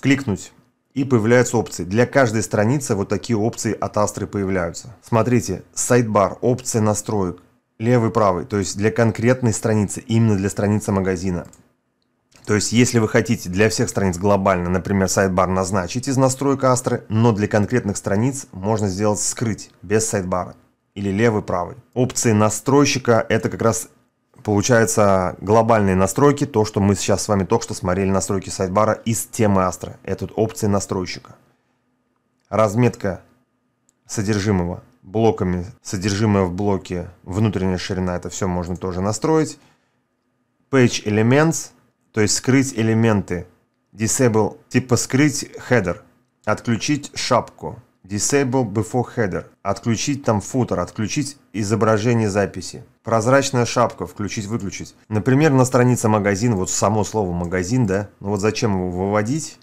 Кликнуть. И появляются опции. Для каждой страницы вот такие опции от Astra появляются. Смотрите, сайдбар, опции настроек. Левый, правый. То есть для конкретной страницы, именно для страницы магазина. То есть, если вы хотите для всех страниц глобально, например, сайдбар назначить из настроек Астры, но для конкретных страниц можно сделать скрыть без сайдбара или левый, правый. Опции настройщика – это как раз получается глобальные настройки, то, что мы сейчас с вами только что смотрели настройки сайдбара из темы Astra. Это опции настройщика. Разметка содержимого блоками, содержимое в блоке, внутренняя ширина, это все можно тоже настроить. Page Elements, то есть скрыть элементы. Disable, типа скрыть header, отключить шапку, Disable before header. Отключить там футер, отключить изображение записи. Прозрачная шапка, включить-выключить. Например, на странице магазин, вот само слово магазин, да? Ну вот зачем его выводить?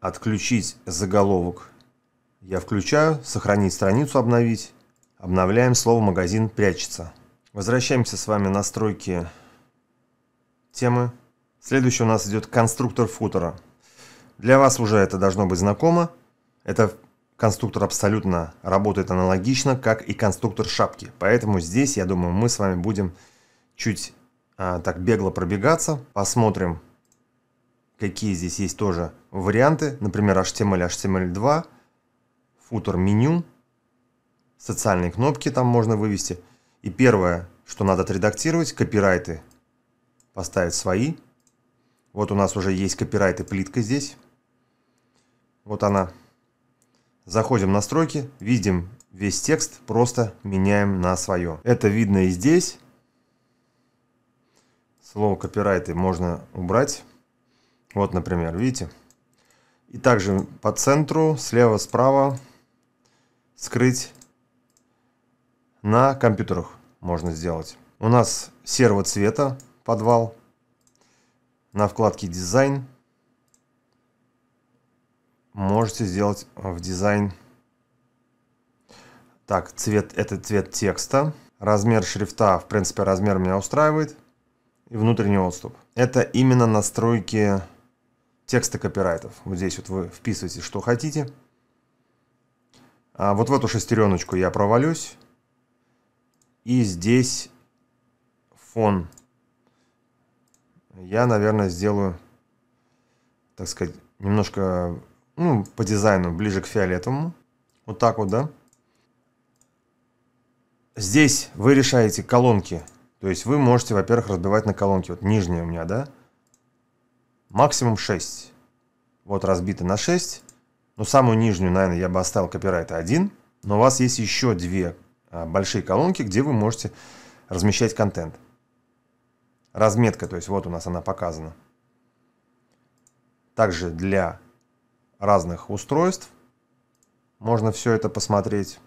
Отключить заголовок. Я включаю, сохранить страницу, обновить. Обновляем слово магазин прячется. Возвращаемся с вами настройки темы. Следующий у нас идет конструктор футера. Для вас уже это должно быть знакомо. Это конструктор абсолютно работает аналогично, как и конструктор шапки. Поэтому здесь, я думаю, мы с вами будем чуть а, так бегло пробегаться. Посмотрим, какие здесь есть тоже варианты. Например, HTML, HTML2, футер меню, социальные кнопки там можно вывести. И первое, что надо отредактировать, копирайты поставить свои. Вот у нас уже есть копирайты плитка здесь. Вот она. Заходим в настройки, видим весь текст, просто меняем на свое. Это видно и здесь. Слово копирайты можно убрать. Вот, например, видите? И также по центру, слева, справа скрыть на компьютерах можно сделать. У нас серого цвета подвал. На вкладке дизайн можете сделать э, в дизайн. Так, цвет – это цвет текста. Размер шрифта, в принципе, размер меня устраивает. И внутренний отступ. Это именно настройки текста копирайтов. Вот здесь вот вы вписываете, что хотите. А вот в эту шестереночку я провалюсь. И здесь фон. Я, наверное, сделаю, так сказать, немножко ну, по дизайну, ближе к фиолетовому. Вот так вот, да? Здесь вы решаете колонки. То есть вы можете, во-первых, разбивать на колонки. Вот нижние у меня, да? Максимум 6. Вот разбиты на 6. Но самую нижнюю, наверное, я бы оставил копирайта 1. Но у вас есть еще две а, большие колонки, где вы можете размещать контент. Разметка, то есть вот у нас она показана. Также для разных устройств. Можно все это посмотреть.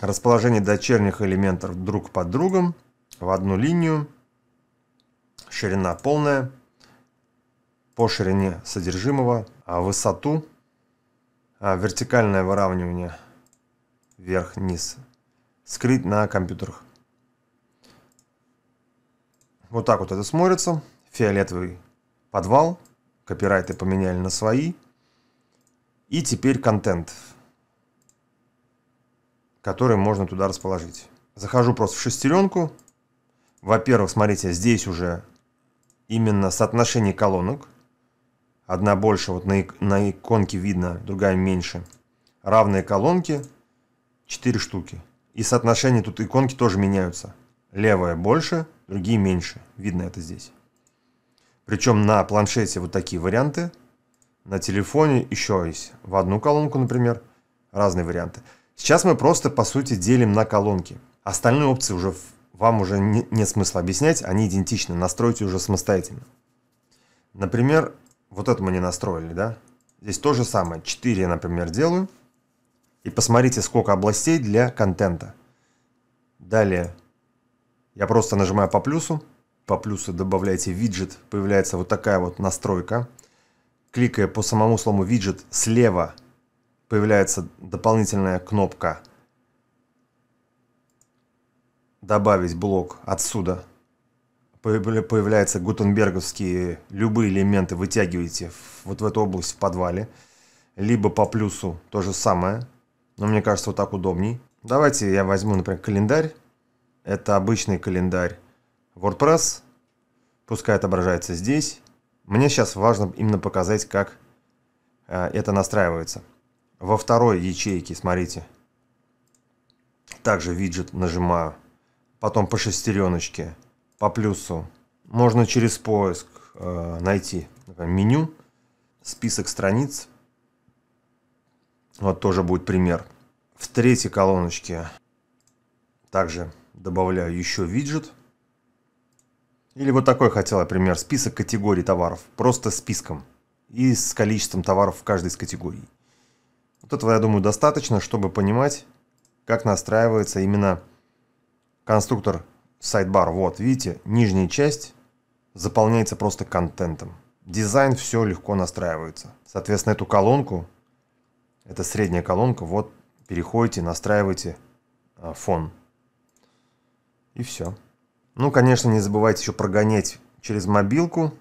Расположение дочерних элементов друг под другом в одну линию. Ширина полная. По ширине содержимого. А высоту. А вертикальное выравнивание вверх-вниз. Скрыть на компьютерах. Вот так вот это смотрится. Фиолетовый подвал. Копирайты поменяли на свои. И теперь контент, который можно туда расположить. Захожу просто в шестеренку. Во-первых, смотрите, здесь уже именно соотношение колонок. Одна больше, вот на, ик на иконке видно, другая меньше. Равные колонки, 4 штуки. И соотношение тут иконки тоже меняются. Левая больше, другие меньше. Видно это здесь. Причем на планшете вот такие варианты – на телефоне еще есть в одну колонку, например, разные варианты. Сейчас мы просто, по сути, делим на колонки. Остальные опции уже вам уже не, нет смысла объяснять, они идентичны, настройте уже самостоятельно. Например, вот это мы не настроили, да? Здесь то же самое, 4 я, например, делаю. И посмотрите, сколько областей для контента. Далее я просто нажимаю по плюсу, по плюсу добавляете виджет, появляется вот такая вот настройка кликая по самому слому виджет слева, появляется дополнительная кнопка «Добавить блок отсюда». Появляются гутенберговские любые элементы, вытягиваете вот в эту область в подвале. Либо по плюсу то же самое, но мне кажется вот так удобней. Давайте я возьму, например, календарь. Это обычный календарь WordPress. Пускай отображается здесь. Мне сейчас важно именно показать, как э, это настраивается. Во второй ячейке, смотрите, также виджет нажимаю, потом по шестереночке, по плюсу. Можно через поиск э, найти меню, список страниц. Вот тоже будет пример. В третьей колоночке также добавляю еще виджет. Или вот такой хотел например, Список категорий товаров. Просто списком. И с количеством товаров в каждой из категорий. Вот этого, я думаю, достаточно, чтобы понимать, как настраивается именно конструктор сайдбар. Вот, видите, нижняя часть заполняется просто контентом. Дизайн все легко настраивается. Соответственно, эту колонку, это средняя колонка, вот переходите, настраивайте а, фон. И все. Ну, конечно, не забывайте еще прогонять через мобилку,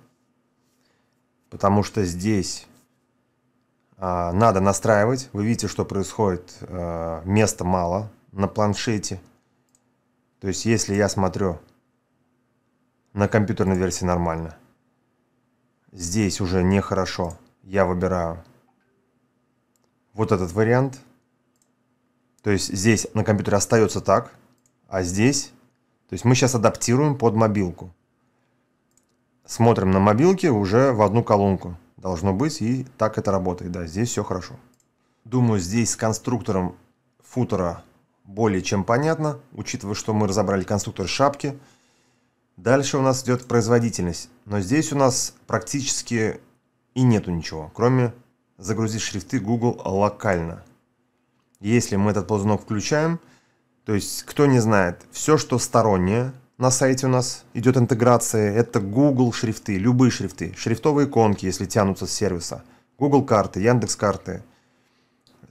потому что здесь а, надо настраивать. Вы видите, что происходит. А, места мало на планшете. То есть, если я смотрю на компьютерной версии нормально, здесь уже нехорошо. Я выбираю вот этот вариант. То есть здесь на компьютере остается так, а здесь то есть мы сейчас адаптируем под мобилку. Смотрим на мобилке уже в одну колонку. Должно быть, и так это работает. Да, здесь все хорошо. Думаю, здесь с конструктором футера более чем понятно, учитывая, что мы разобрали конструктор шапки. Дальше у нас идет производительность. Но здесь у нас практически и нету ничего, кроме загрузить шрифты Google локально. Если мы этот ползунок включаем – то есть, кто не знает, все, что стороннее на сайте у нас идет интеграция, это Google шрифты, любые шрифты, шрифтовые иконки, если тянутся с сервиса, Google карты, Яндекс карты,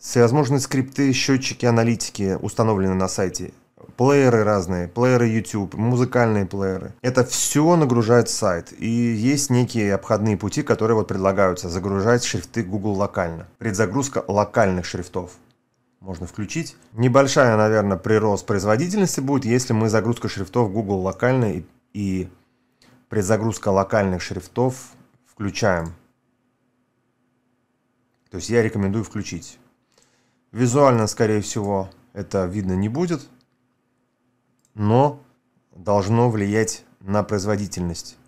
всевозможные скрипты, счетчики, аналитики установлены на сайте, плееры разные, плееры YouTube, музыкальные плееры. Это все нагружает сайт. И есть некие обходные пути, которые вот предлагаются. Загружать шрифты Google локально. Предзагрузка локальных шрифтов можно включить. Небольшая, наверное, прирост производительности будет, если мы загрузка шрифтов Google локально и, и предзагрузка локальных шрифтов включаем. То есть я рекомендую включить. Визуально, скорее всего, это видно не будет, но должно влиять на производительность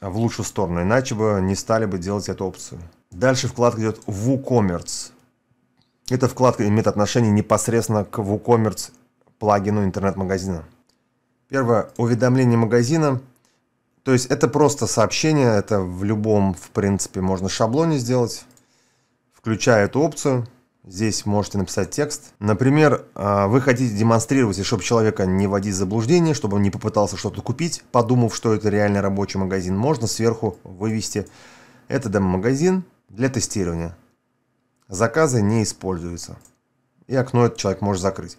а в лучшую сторону, иначе бы не стали бы делать эту опцию. Дальше вкладка идет WooCommerce. Эта вкладка имеет отношение непосредственно к WooCommerce плагину интернет-магазина. Первое. Уведомление магазина. То есть это просто сообщение, это в любом, в принципе, можно шаблоне сделать. Включая эту опцию, здесь можете написать текст. Например, а, вы хотите демонстрировать, чтобы человека не вводить в заблуждение, чтобы он не попытался что-то купить, подумав, что это реальный рабочий магазин, можно сверху вывести. Это демо-магазин для тестирования. Заказы не используются. И окно этот человек может закрыть.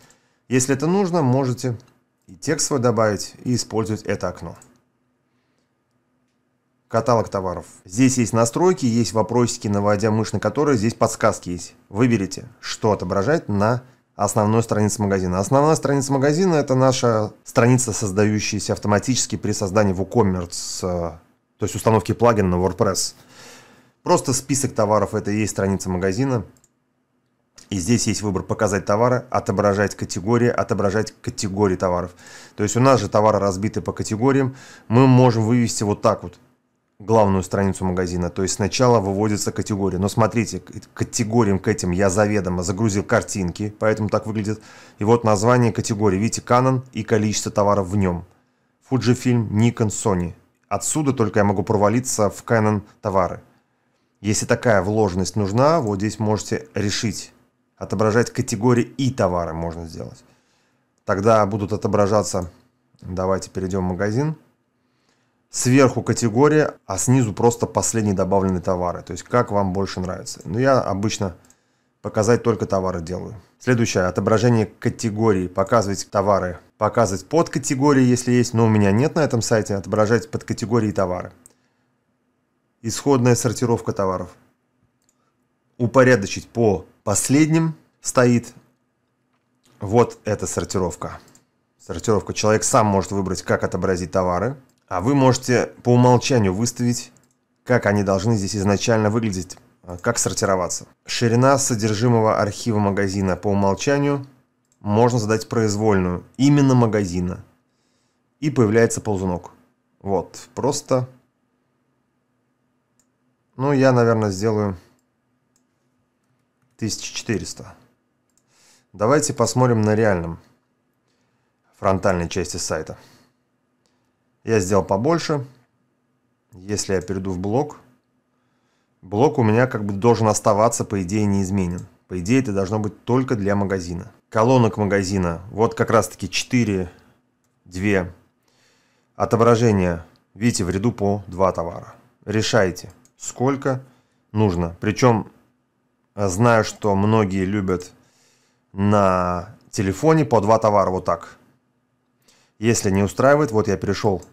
Если это нужно, можете и текст свой добавить, и использовать это окно. Каталог товаров. Здесь есть настройки, есть вопросики, наводя мышь на которые, здесь подсказки есть. Выберите, что отображать на основной странице магазина. Основная страница магазина – это наша страница, создающаяся автоматически при создании WooCommerce, э, то есть установки плагина на WordPress – Просто список товаров, это и есть страница магазина. И здесь есть выбор показать товары, отображать категории, отображать категории товаров. То есть у нас же товары разбиты по категориям. Мы можем вывести вот так вот главную страницу магазина. То есть сначала выводится категория. Но смотрите, категориям к этим я заведомо загрузил картинки, поэтому так выглядит. И вот название категории. Видите, Canon и количество товаров в нем. Fujifilm, Nikon, Sony. Отсюда только я могу провалиться в Canon товары. Если такая вложенность нужна, вот здесь можете решить. Отображать категории и товары можно сделать. Тогда будут отображаться, давайте перейдем в магазин. Сверху категория, а снизу просто последние добавленные товары. То есть как вам больше нравится. Но ну, я обычно показать только товары делаю. Следующее, отображение категории. Показывать товары. Показывать под категории, если есть, но у меня нет на этом сайте. Отображать под и товары. Исходная сортировка товаров. Упорядочить по последним стоит вот эта сортировка. Сортировка. Человек сам может выбрать, как отобразить товары, а вы можете по умолчанию выставить, как они должны здесь изначально выглядеть, а как сортироваться. Ширина содержимого архива магазина по умолчанию можно задать произвольную, именно магазина. И появляется ползунок. Вот, просто ну, я, наверное, сделаю 1400. Давайте посмотрим на реальном фронтальной части сайта. Я сделал побольше. Если я перейду в блок, блок у меня как бы должен оставаться, по идее, неизменен. По идее, это должно быть только для магазина. Колонок магазина. Вот как раз-таки 4, 2. отображения. Видите, в ряду по 2 товара. Решайте сколько нужно. Причем э, знаю, что многие любят на телефоне по два товара вот так. Если не устраивает, вот я перешел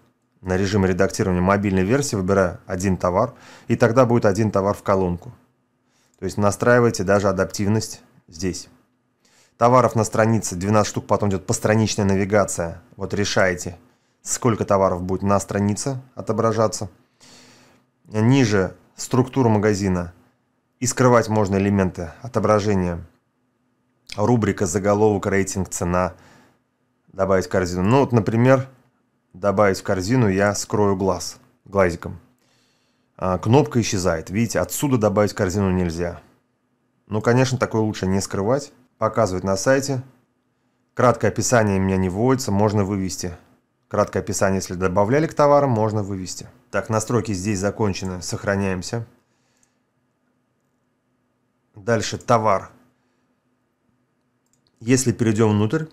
на режим редактирования мобильной версии, выбираю один товар, и тогда будет один товар в колонку. То есть настраивайте даже адаптивность здесь. Товаров на странице 12 штук, потом идет постраничная навигация. Вот решаете, сколько товаров будет на странице отображаться – ниже структуру магазина и скрывать можно элементы отображения. Рубрика заголовок, рейтинг, цена. Добавить в корзину. Ну вот, например, добавить в корзину я скрою глаз глазиком. А, кнопка исчезает. Видите, отсюда добавить в корзину нельзя. Ну, конечно, такое лучше не скрывать. Показывать на сайте. Краткое описание у меня не вводится, можно вывести. Краткое описание, если добавляли к товарам, можно вывести. Так, настройки здесь закончены. Сохраняемся. Дальше товар. Если перейдем внутрь,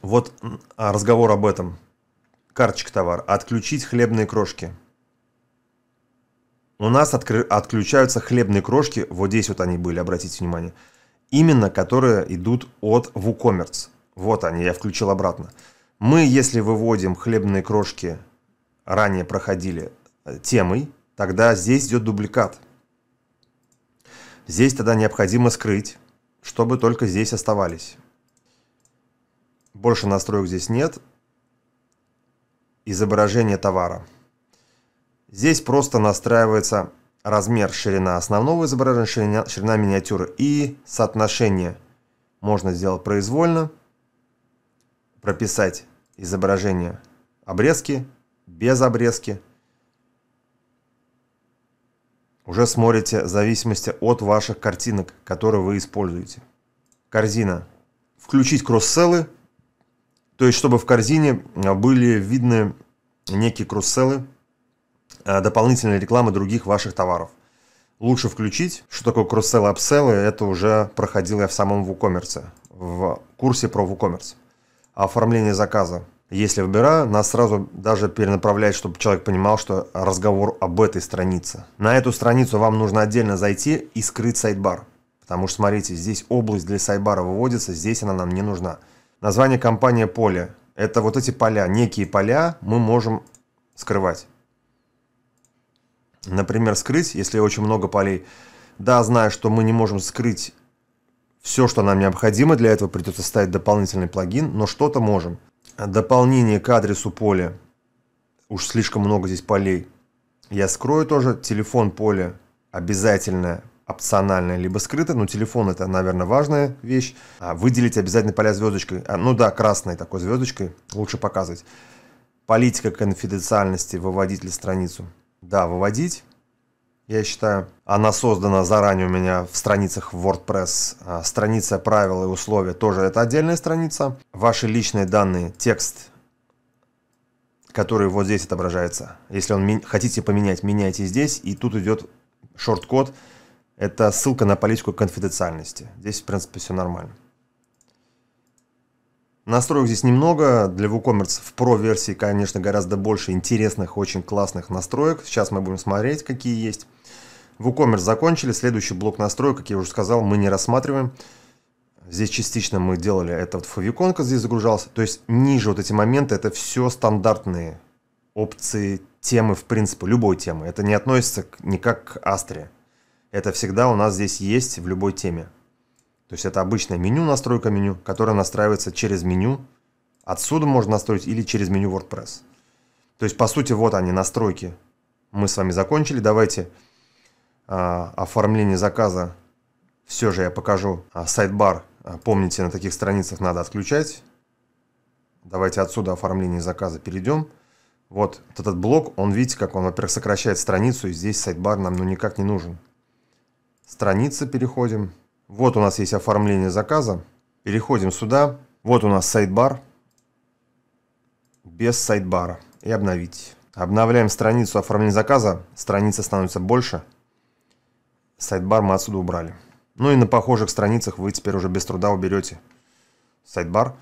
вот а, разговор об этом. Карточка товар. Отключить хлебные крошки. У нас откры... отключаются хлебные крошки, вот здесь вот они были, обратите внимание, именно которые идут от WooCommerce. Вот они, я включил обратно. Мы, если выводим хлебные крошки ранее проходили э, темой, тогда здесь идет дубликат. Здесь тогда необходимо скрыть, чтобы только здесь оставались. Больше настроек здесь нет. Изображение товара. Здесь просто настраивается размер, ширина основного изображения, ширина, ширина миниатюры и соотношение. Можно сделать произвольно, прописать изображение обрезки без обрезки. Уже смотрите в зависимости от ваших картинок, которые вы используете. Корзина. Включить кросселлы, то есть чтобы в корзине а, были видны некие кросселлы, а, дополнительные рекламы других ваших товаров. Лучше включить, что такое кросселлы, апселлы, это уже проходил я в самом WooCommerce, в курсе про WooCommerce. Оформление заказа если выбираю, нас сразу даже перенаправляет, чтобы человек понимал, что разговор об этой странице. На эту страницу вам нужно отдельно зайти и скрыть сайдбар. Потому что, смотрите, здесь область для сайдбара выводится, здесь она нам не нужна. Название компании поле. Это вот эти поля, некие поля мы можем скрывать. Например, скрыть, если очень много полей. Да, знаю, что мы не можем скрыть все, что нам необходимо, для этого придется ставить дополнительный плагин, но что-то можем. Дополнение к адресу поля. Уж слишком много здесь полей. Я скрою тоже телефон поля. Обязательно опциональное, либо скрыто, но ну, телефон это, наверное, важная вещь. А выделить обязательно поля звездочкой. А, ну да, красной такой звездочкой лучше показывать. Политика конфиденциальности, выводить ли страницу? Да, выводить я считаю. Она создана заранее у меня в страницах WordPress. А, страница правила и условия тоже это отдельная страница. Ваши личные данные, текст, который вот здесь отображается. Если он хотите поменять, меняйте здесь. И тут идет шорт-код. Это ссылка на политику конфиденциальности. Здесь, в принципе, все нормально. Настроек здесь немного, для WooCommerce в Pro версии, конечно, гораздо больше интересных, очень классных настроек. Сейчас мы будем смотреть, какие есть. WooCommerce закончили, следующий блок настроек, как я уже сказал, мы не рассматриваем. Здесь частично мы делали это вот фавиконка здесь загружался. То есть ниже вот эти моменты, это все стандартные опции темы, в принципе, любой темы. Это не относится никак к Астре. Это всегда у нас здесь есть в любой теме. То есть это обычное меню, настройка меню, которое настраивается через меню. Отсюда можно настроить или через меню WordPress. То есть, по сути, вот они, настройки. Мы с вами закончили. Давайте э, оформление заказа. Все же я покажу. А, сайт-бар, а, помните, на таких страницах надо отключать. Давайте отсюда оформление заказа перейдем. Вот, вот этот блок, он, видите, как он, во-первых, сокращает страницу, и здесь сайт-бар нам ну никак не нужен. Страница переходим. Вот у нас есть оформление заказа. Переходим сюда. Вот у нас сайт-бар. Без сайт-бара. И обновить. Обновляем страницу оформления заказа. Страница становится больше. Сайт-бар мы отсюда убрали. Ну и на похожих страницах вы теперь уже без труда уберете сайт-бар.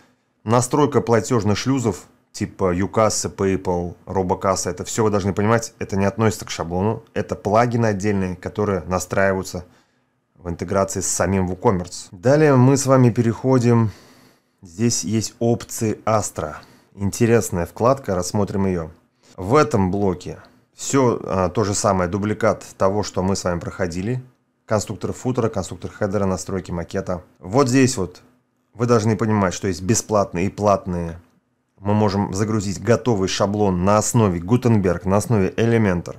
Настройка платежных шлюзов типа Юкасса, PayPal, Робокасса, это все вы должны понимать, это не относится к шаблону. Это плагины отдельные, которые настраиваются в интеграции с самим WooCommerce. Далее мы с вами переходим. Здесь есть опции Astra. Интересная вкладка, рассмотрим ее. В этом блоке все а, то же самое, дубликат того, что мы с вами проходили. Конструктор футера, конструктор хедера, настройки макета. Вот здесь вот вы должны понимать, что есть бесплатные и платные. Мы можем загрузить готовый шаблон на основе Gutenberg, на основе Elementor.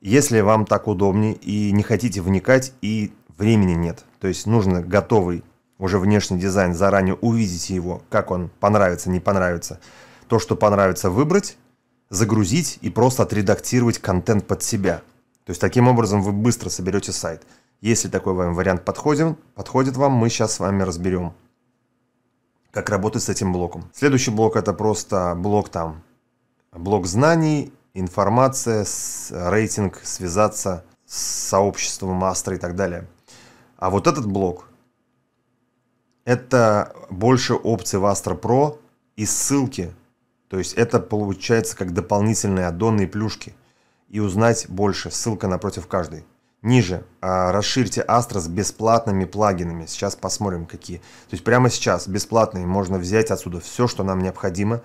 Если вам так удобнее и не хотите вникать и времени нет. То есть нужно готовый уже внешний дизайн, заранее увидеть его, как он понравится, не понравится. То, что понравится, выбрать, загрузить и просто отредактировать контент под себя. То есть таким образом вы быстро соберете сайт. Если такой вам вариант подходит, подходит вам, мы сейчас с вами разберем, как работать с этим блоком. Следующий блок это просто блок там, блок знаний, информация, рейтинг, связаться с сообществом мастера и так далее. А вот этот блок, это больше опций в Astra Pro и ссылки. То есть это получается как дополнительные аддонные плюшки. И узнать больше. Ссылка напротив каждой. Ниже а, расширьте Astra с бесплатными плагинами. Сейчас посмотрим, какие. То есть прямо сейчас бесплатные можно взять отсюда все, что нам необходимо,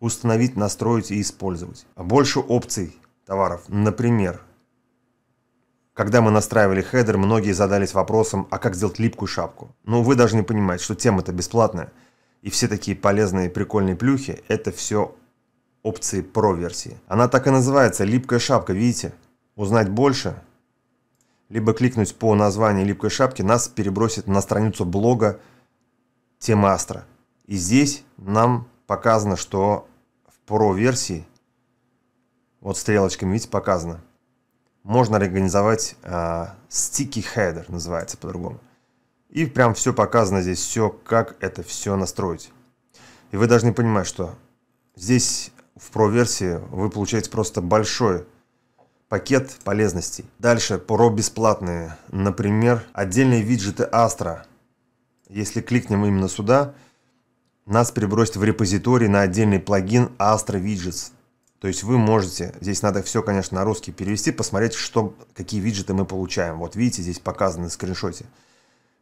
установить, настроить и использовать. А больше опций товаров. Например, когда мы настраивали хедер, многие задались вопросом, а как сделать липкую шапку? Ну, вы должны понимать, что тема-то бесплатная. И все такие полезные прикольные плюхи – это все опции про версии. Она так и называется – липкая шапка, видите? Узнать больше, либо кликнуть по названию липкой шапки, нас перебросит на страницу блога тема Астра. И здесь нам показано, что в про версии, вот стрелочками, видите, показано – можно организовать э, sticky header, называется по-другому. И прям все показано здесь, все, как это все настроить. И вы должны понимать, что здесь в Pro-версии вы получаете просто большой пакет полезностей. Дальше Pro бесплатные, например, отдельные виджеты Astra. Если кликнем именно сюда, нас перебросит в репозиторий на отдельный плагин Astra Widgets. То есть вы можете, здесь надо все, конечно, на русский перевести, посмотреть, что, какие виджеты мы получаем. Вот видите, здесь показаны на скриншоте.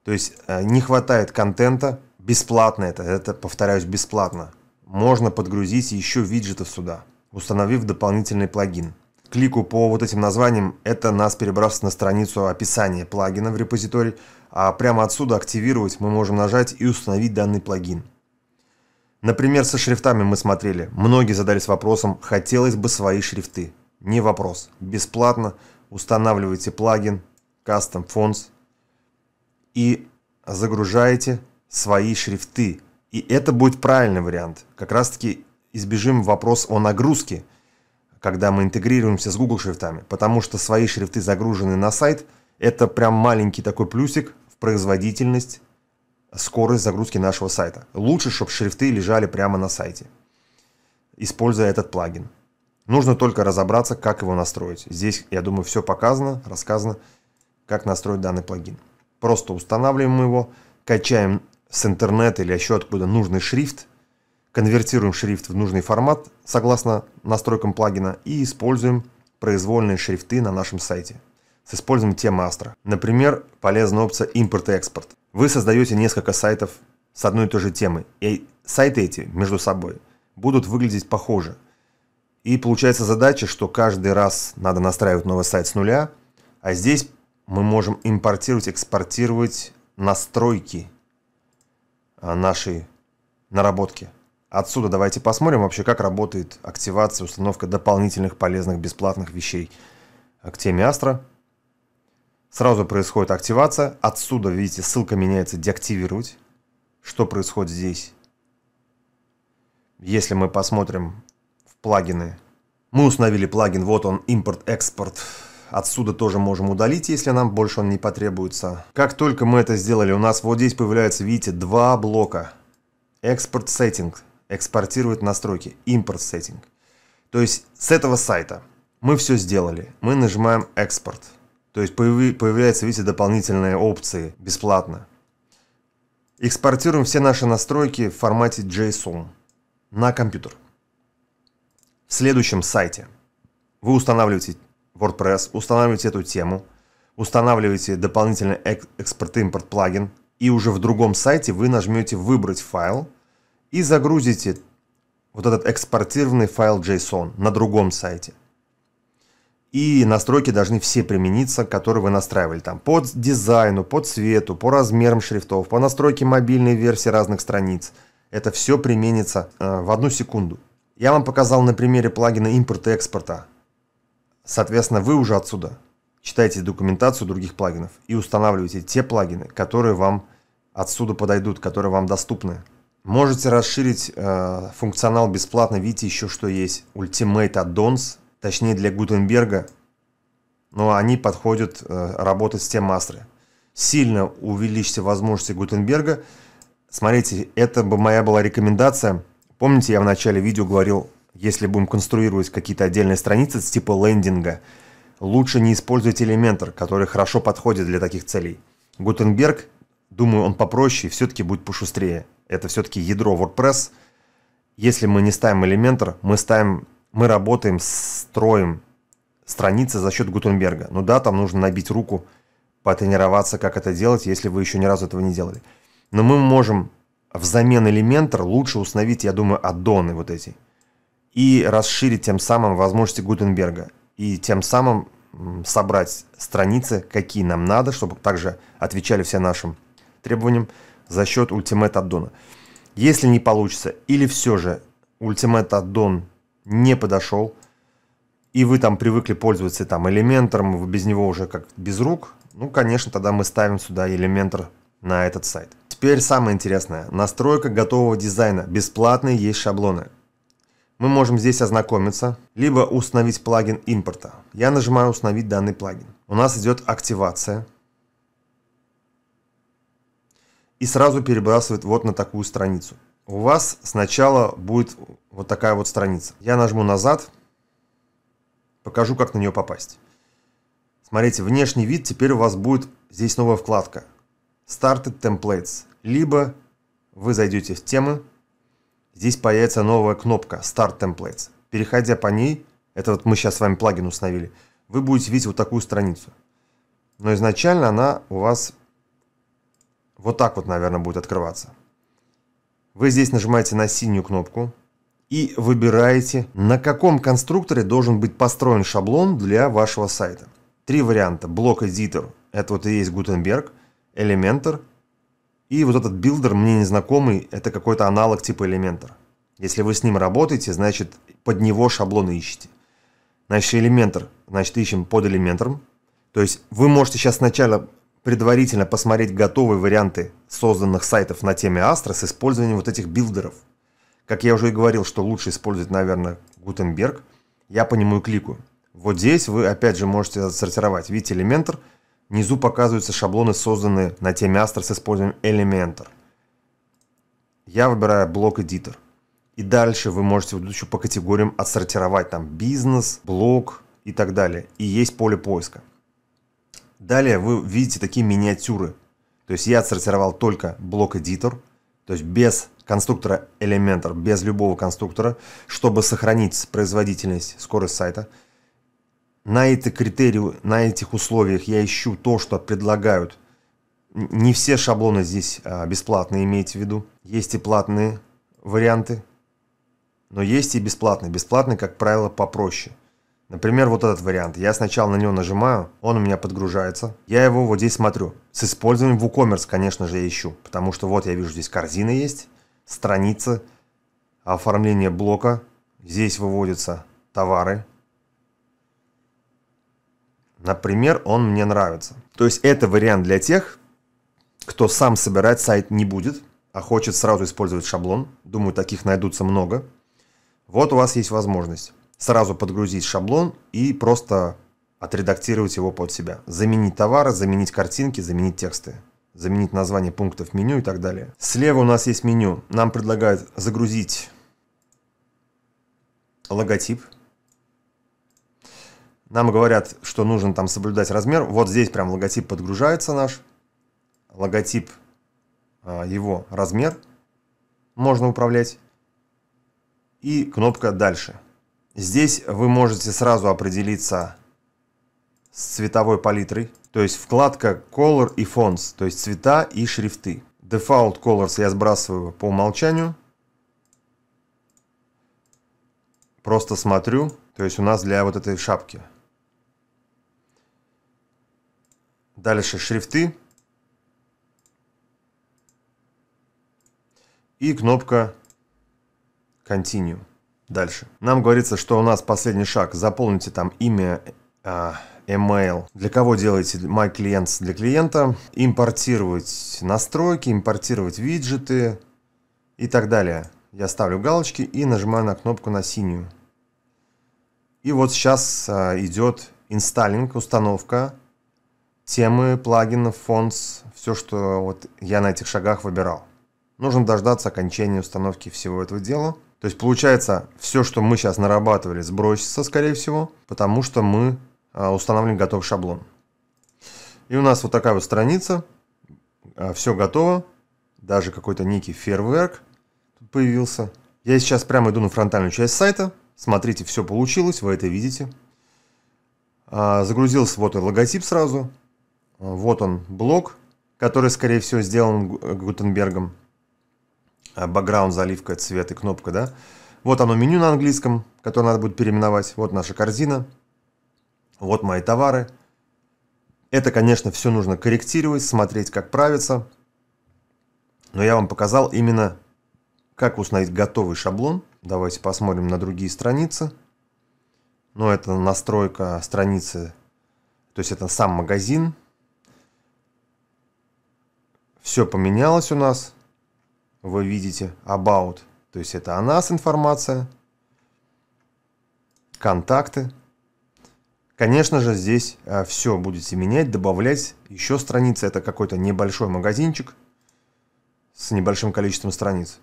То есть э, не хватает контента, бесплатно это, это, повторяюсь, бесплатно. Можно подгрузить еще виджетов сюда, установив дополнительный плагин. Клику по вот этим названиям, это нас перебрасывает на страницу описания плагина в репозиторий, а прямо отсюда активировать мы можем нажать и установить данный плагин. Например, со шрифтами мы смотрели. Многие задались вопросом, хотелось бы свои шрифты. Не вопрос. Бесплатно устанавливаете плагин Custom Fonts и загружаете свои шрифты. И это будет правильный вариант. Как раз таки избежим вопрос о нагрузке, когда мы интегрируемся с Google шрифтами. Потому что свои шрифты загружены на сайт, это прям маленький такой плюсик в производительность скорость загрузки нашего сайта. Лучше, чтобы шрифты лежали прямо на сайте, используя этот плагин. Нужно только разобраться, как его настроить. Здесь, я думаю, все показано, рассказано, как настроить данный плагин. Просто устанавливаем его, качаем с интернета или еще откуда нужный шрифт, конвертируем шрифт в нужный формат согласно настройкам плагина и используем произвольные шрифты на нашем сайте с использованием темы Astra. Например, полезная опция импорт и экспорт. Вы создаете несколько сайтов с одной и той же темой, и сайты эти между собой будут выглядеть похоже. И получается задача, что каждый раз надо настраивать новый сайт с нуля, а здесь мы можем импортировать, экспортировать настройки а, нашей наработки. Отсюда давайте посмотрим вообще, как работает активация, установка дополнительных полезных бесплатных вещей к теме Астра. Сразу происходит активация. Отсюда, видите, ссылка меняется «Деактивировать». Что происходит здесь? Если мы посмотрим в плагины, мы установили плагин, вот он, импорт-экспорт. Отсюда тоже можем удалить, если нам больше он не потребуется. Как только мы это сделали, у нас вот здесь появляется, видите, два блока. Экспорт сеттинг, экспортировать настройки, импорт сеттинг. То есть с этого сайта мы все сделали. Мы нажимаем экспорт. То есть появляются, видите, дополнительные опции бесплатно. Экспортируем все наши настройки в формате JSON на компьютер. В следующем сайте вы устанавливаете WordPress, устанавливаете эту тему, устанавливаете дополнительный экспорт-импорт плагин, и уже в другом сайте вы нажмете «Выбрать файл» и загрузите вот этот экспортированный файл JSON на другом сайте – и настройки должны все примениться, которые вы настраивали там по дизайну, по цвету, по размерам шрифтов, по настройке мобильной версии разных страниц. Это все применится э, в одну секунду. Я вам показал на примере плагина импорта экспорта. Соответственно, вы уже отсюда читаете документацию других плагинов и устанавливаете те плагины, которые вам отсюда подойдут, которые вам доступны. Можете расширить э, функционал бесплатно. Видите еще, что есть Ultimate Addons точнее для Гутенберга, но они подходят э, работать с тем мастеры. Сильно увеличьте возможности Гутенберга. Смотрите, это бы моя была рекомендация. Помните, я в начале видео говорил, если будем конструировать какие-то отдельные страницы с типа лендинга, лучше не использовать Elementor, который хорошо подходит для таких целей. Гутенберг, думаю, он попроще и все-таки будет пошустрее. Это все-таки ядро WordPress. Если мы не ставим Elementor, мы ставим, мы работаем с строим страницы за счет Гутенберга. Ну да, там нужно набить руку, потренироваться, как это делать, если вы еще ни разу этого не делали. Но мы можем взамен Elementor лучше установить, я думаю, аддоны вот эти. И расширить тем самым возможности Гутенберга. И тем самым собрать страницы, какие нам надо, чтобы также отвечали всем нашим требованиям за счет Ultimate аддона. Если не получится, или все же Ultimate аддон не подошел – и вы там привыкли пользоваться там элементором, вы без него уже как без рук, ну, конечно, тогда мы ставим сюда элементор на этот сайт. Теперь самое интересное. Настройка готового дизайна. Бесплатные есть шаблоны. Мы можем здесь ознакомиться, либо установить плагин импорта. Я нажимаю «Установить данный плагин». У нас идет активация. И сразу перебрасывает вот на такую страницу. У вас сначала будет вот такая вот страница. Я нажму «Назад», Покажу, как на нее попасть. Смотрите, внешний вид теперь у вас будет здесь новая вкладка. Started Templates. Либо вы зайдете в темы, здесь появится новая кнопка Start Templates. Переходя по ней, это вот мы сейчас с вами плагин установили, вы будете видеть вот такую страницу. Но изначально она у вас вот так вот, наверное, будет открываться. Вы здесь нажимаете на синюю кнопку и выбираете, на каком конструкторе должен быть построен шаблон для вашего сайта. Три варианта. Блок Editor – это вот и есть Gutenberg, Elementor и вот этот билдер, мне незнакомый, это какой-то аналог типа Elementor. Если вы с ним работаете, значит под него шаблоны ищите Значит, Elementor, значит ищем под Elementor. То есть вы можете сейчас сначала предварительно посмотреть готовые варианты созданных сайтов на теме Astra с использованием вот этих билдеров. Как я уже и говорил, что лучше использовать, наверное, Гутенберг, я по нему и кликаю. Вот здесь вы опять же можете отсортировать. Видите, Elementor. Внизу показываются шаблоны, созданные на теме Astra с использованием Elementor. Я выбираю блок Editor. И дальше вы можете вот еще по категориям отсортировать там бизнес, блок и так далее. И есть поле поиска. Далее вы видите такие миниатюры. То есть я отсортировал только блок Editor. То есть без конструктора Elementor, без любого конструктора, чтобы сохранить производительность, скорость сайта, на эти критерии, на этих условиях я ищу то, что предлагают. Не все шаблоны здесь а, бесплатные, имейте в виду. Есть и платные варианты, но есть и бесплатные. Бесплатные, как правило, попроще – Например, вот этот вариант. Я сначала на него нажимаю, он у меня подгружается. Я его вот здесь смотрю. С использованием WooCommerce, конечно же, я ищу. Потому что вот я вижу, здесь корзина есть, страница оформление блока. Здесь выводятся товары. Например, он мне нравится. То есть это вариант для тех, кто сам собирать сайт не будет, а хочет сразу использовать шаблон. Думаю, таких найдутся много. Вот у вас есть возможность сразу подгрузить шаблон и просто отредактировать его под себя. Заменить товары, заменить картинки, заменить тексты заменить название пунктов меню и так далее. Слева у нас есть меню. Нам предлагают загрузить логотип. Нам говорят, что нужно там соблюдать размер. Вот здесь прям логотип подгружается наш. Логотип, а, его размер можно управлять. И кнопка «Дальше». Здесь вы можете сразу определиться с цветовой палитрой, то есть вкладка Color и Fonts, то есть цвета и шрифты. Default Colors я сбрасываю по умолчанию. Просто смотрю, то есть у нас для вот этой шапки. Дальше шрифты. И кнопка Continue. Дальше. Нам говорится, что у нас последний шаг. Заполните там имя, а, email. Для кого делаете My Clients? Для клиента. Импортировать настройки, импортировать виджеты и так далее. Я ставлю галочки и нажимаю на кнопку на синюю. И вот сейчас а, идет инсталлинг, установка темы, плагинов, фонтс, все, что вот я на этих шагах выбирал. Нужно дождаться окончания установки всего этого дела – то есть получается, все, что мы сейчас нарабатывали, сбросится, скорее всего, потому что мы а, устанавливаем готов шаблон. И у нас вот такая вот страница, а, все готово, даже какой-то некий фейерверк появился. Я сейчас прямо иду на фронтальную часть сайта, смотрите, все получилось, вы это видите. А, загрузился вот и логотип сразу, вот он блок, который, скорее всего, сделан Гутенбергом бэкграунд, заливка, цвет и кнопка, да. Вот оно меню на английском, которое надо будет переименовать. Вот наша корзина. Вот мои товары. Это, конечно, все нужно корректировать, смотреть, как правится. Но я вам показал именно, как установить готовый шаблон. Давайте посмотрим на другие страницы. Но ну, это настройка страницы, то есть это сам магазин. Все поменялось у нас вы видите about, то есть это о нас информация, контакты. Конечно же, здесь э, все будете менять, добавлять. Еще страницы, это какой-то небольшой магазинчик с небольшим количеством страниц.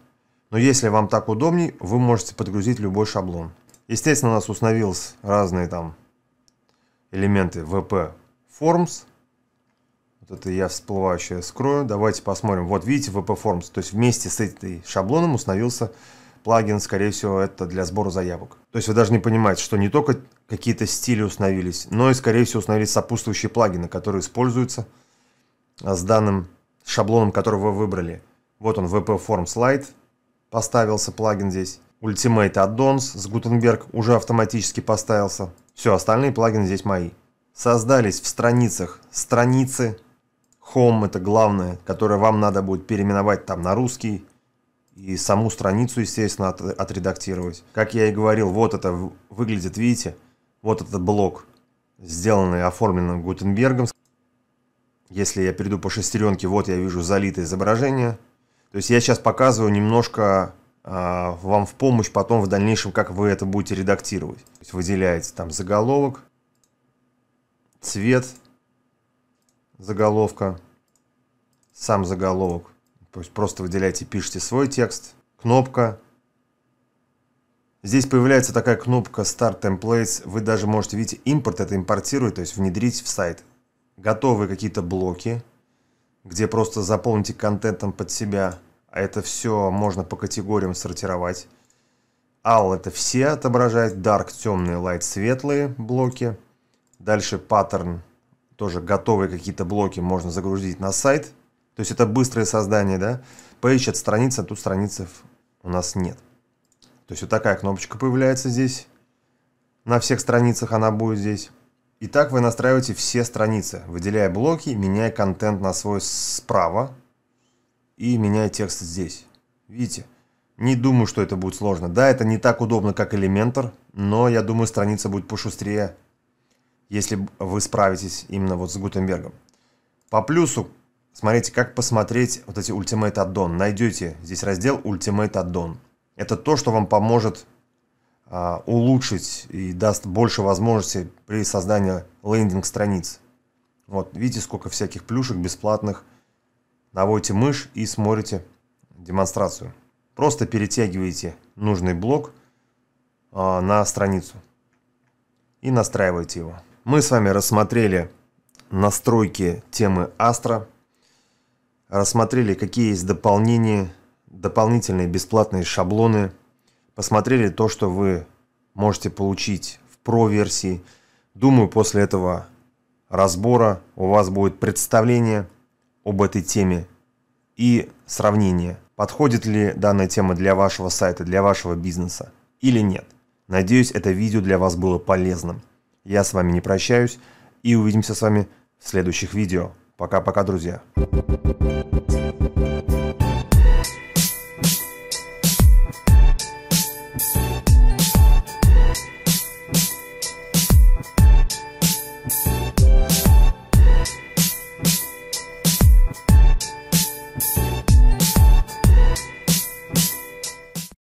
Но если вам так удобней, вы можете подгрузить любой шаблон. Естественно, у нас установились разные там элементы VP Forms, это я всплывающее скрою. Давайте посмотрим. Вот видите VP Forms. То есть вместе с этим шаблоном установился плагин, скорее всего, это для сбора заявок. То есть вы даже не понимаете, что не только какие-то стили установились, но и, скорее всего, установились сопутствующие плагины, которые используются а, с данным шаблоном, который вы выбрали. Вот он, VP Forms Lite, поставился плагин здесь. Ultimate Addons с Gutenberg уже автоматически поставился. Все, остальные плагины здесь мои. Создались в страницах страницы Home – это главное, которое вам надо будет переименовать там на русский, и саму страницу, естественно, от, отредактировать. Как я и говорил, вот это выглядит, видите, вот этот блок, сделанный, оформленным Гутенбергом. Если я перейду по шестеренке, вот я вижу залитое изображение. То есть я сейчас показываю немножко э, вам в помощь потом в дальнейшем, как вы это будете редактировать. То есть выделяете там заголовок, цвет – заголовка, сам заголовок. То есть просто выделяйте, пишите свой текст, кнопка. Здесь появляется такая кнопка Start Templates. Вы даже можете, видеть импорт это импортирует, то есть внедрить в сайт. Готовые какие-то блоки, где просто заполните контентом под себя. А это все можно по категориям сортировать. All это все отображает, Dark темные, Light светлые блоки. Дальше паттерн тоже готовые какие-то блоки можно загрузить на сайт. То есть это быстрое создание, да. Page страница, тут страницы у нас нет. То есть вот такая кнопочка появляется здесь. На всех страницах она будет здесь. И так вы настраиваете все страницы, выделяя блоки, меняя контент на свой справа и меняя текст здесь. Видите? Не думаю, что это будет сложно. Да, это не так удобно, как Elementor, но я думаю, страница будет пошустрее если вы справитесь именно вот с Гутенбергом. По плюсу, смотрите, как посмотреть вот эти Ultimate Add-on. Найдете здесь раздел Ultimate Add-on. Это то, что вам поможет а, улучшить и даст больше возможностей при создании лендинг-страниц. Вот, видите, сколько всяких плюшек бесплатных. Наводите мышь и смотрите демонстрацию. Просто перетягиваете нужный блок а, на страницу и настраиваете его. Мы с вами рассмотрели настройки темы Астра, рассмотрели, какие есть дополнения, дополнительные бесплатные шаблоны, посмотрели то, что вы можете получить в Pro-версии. Думаю, после этого разбора у вас будет представление об этой теме и сравнение, подходит ли данная тема для вашего сайта, для вашего бизнеса или нет. Надеюсь, это видео для вас было полезным. Я с вами не прощаюсь и увидимся с вами в следующих видео. Пока-пока, друзья.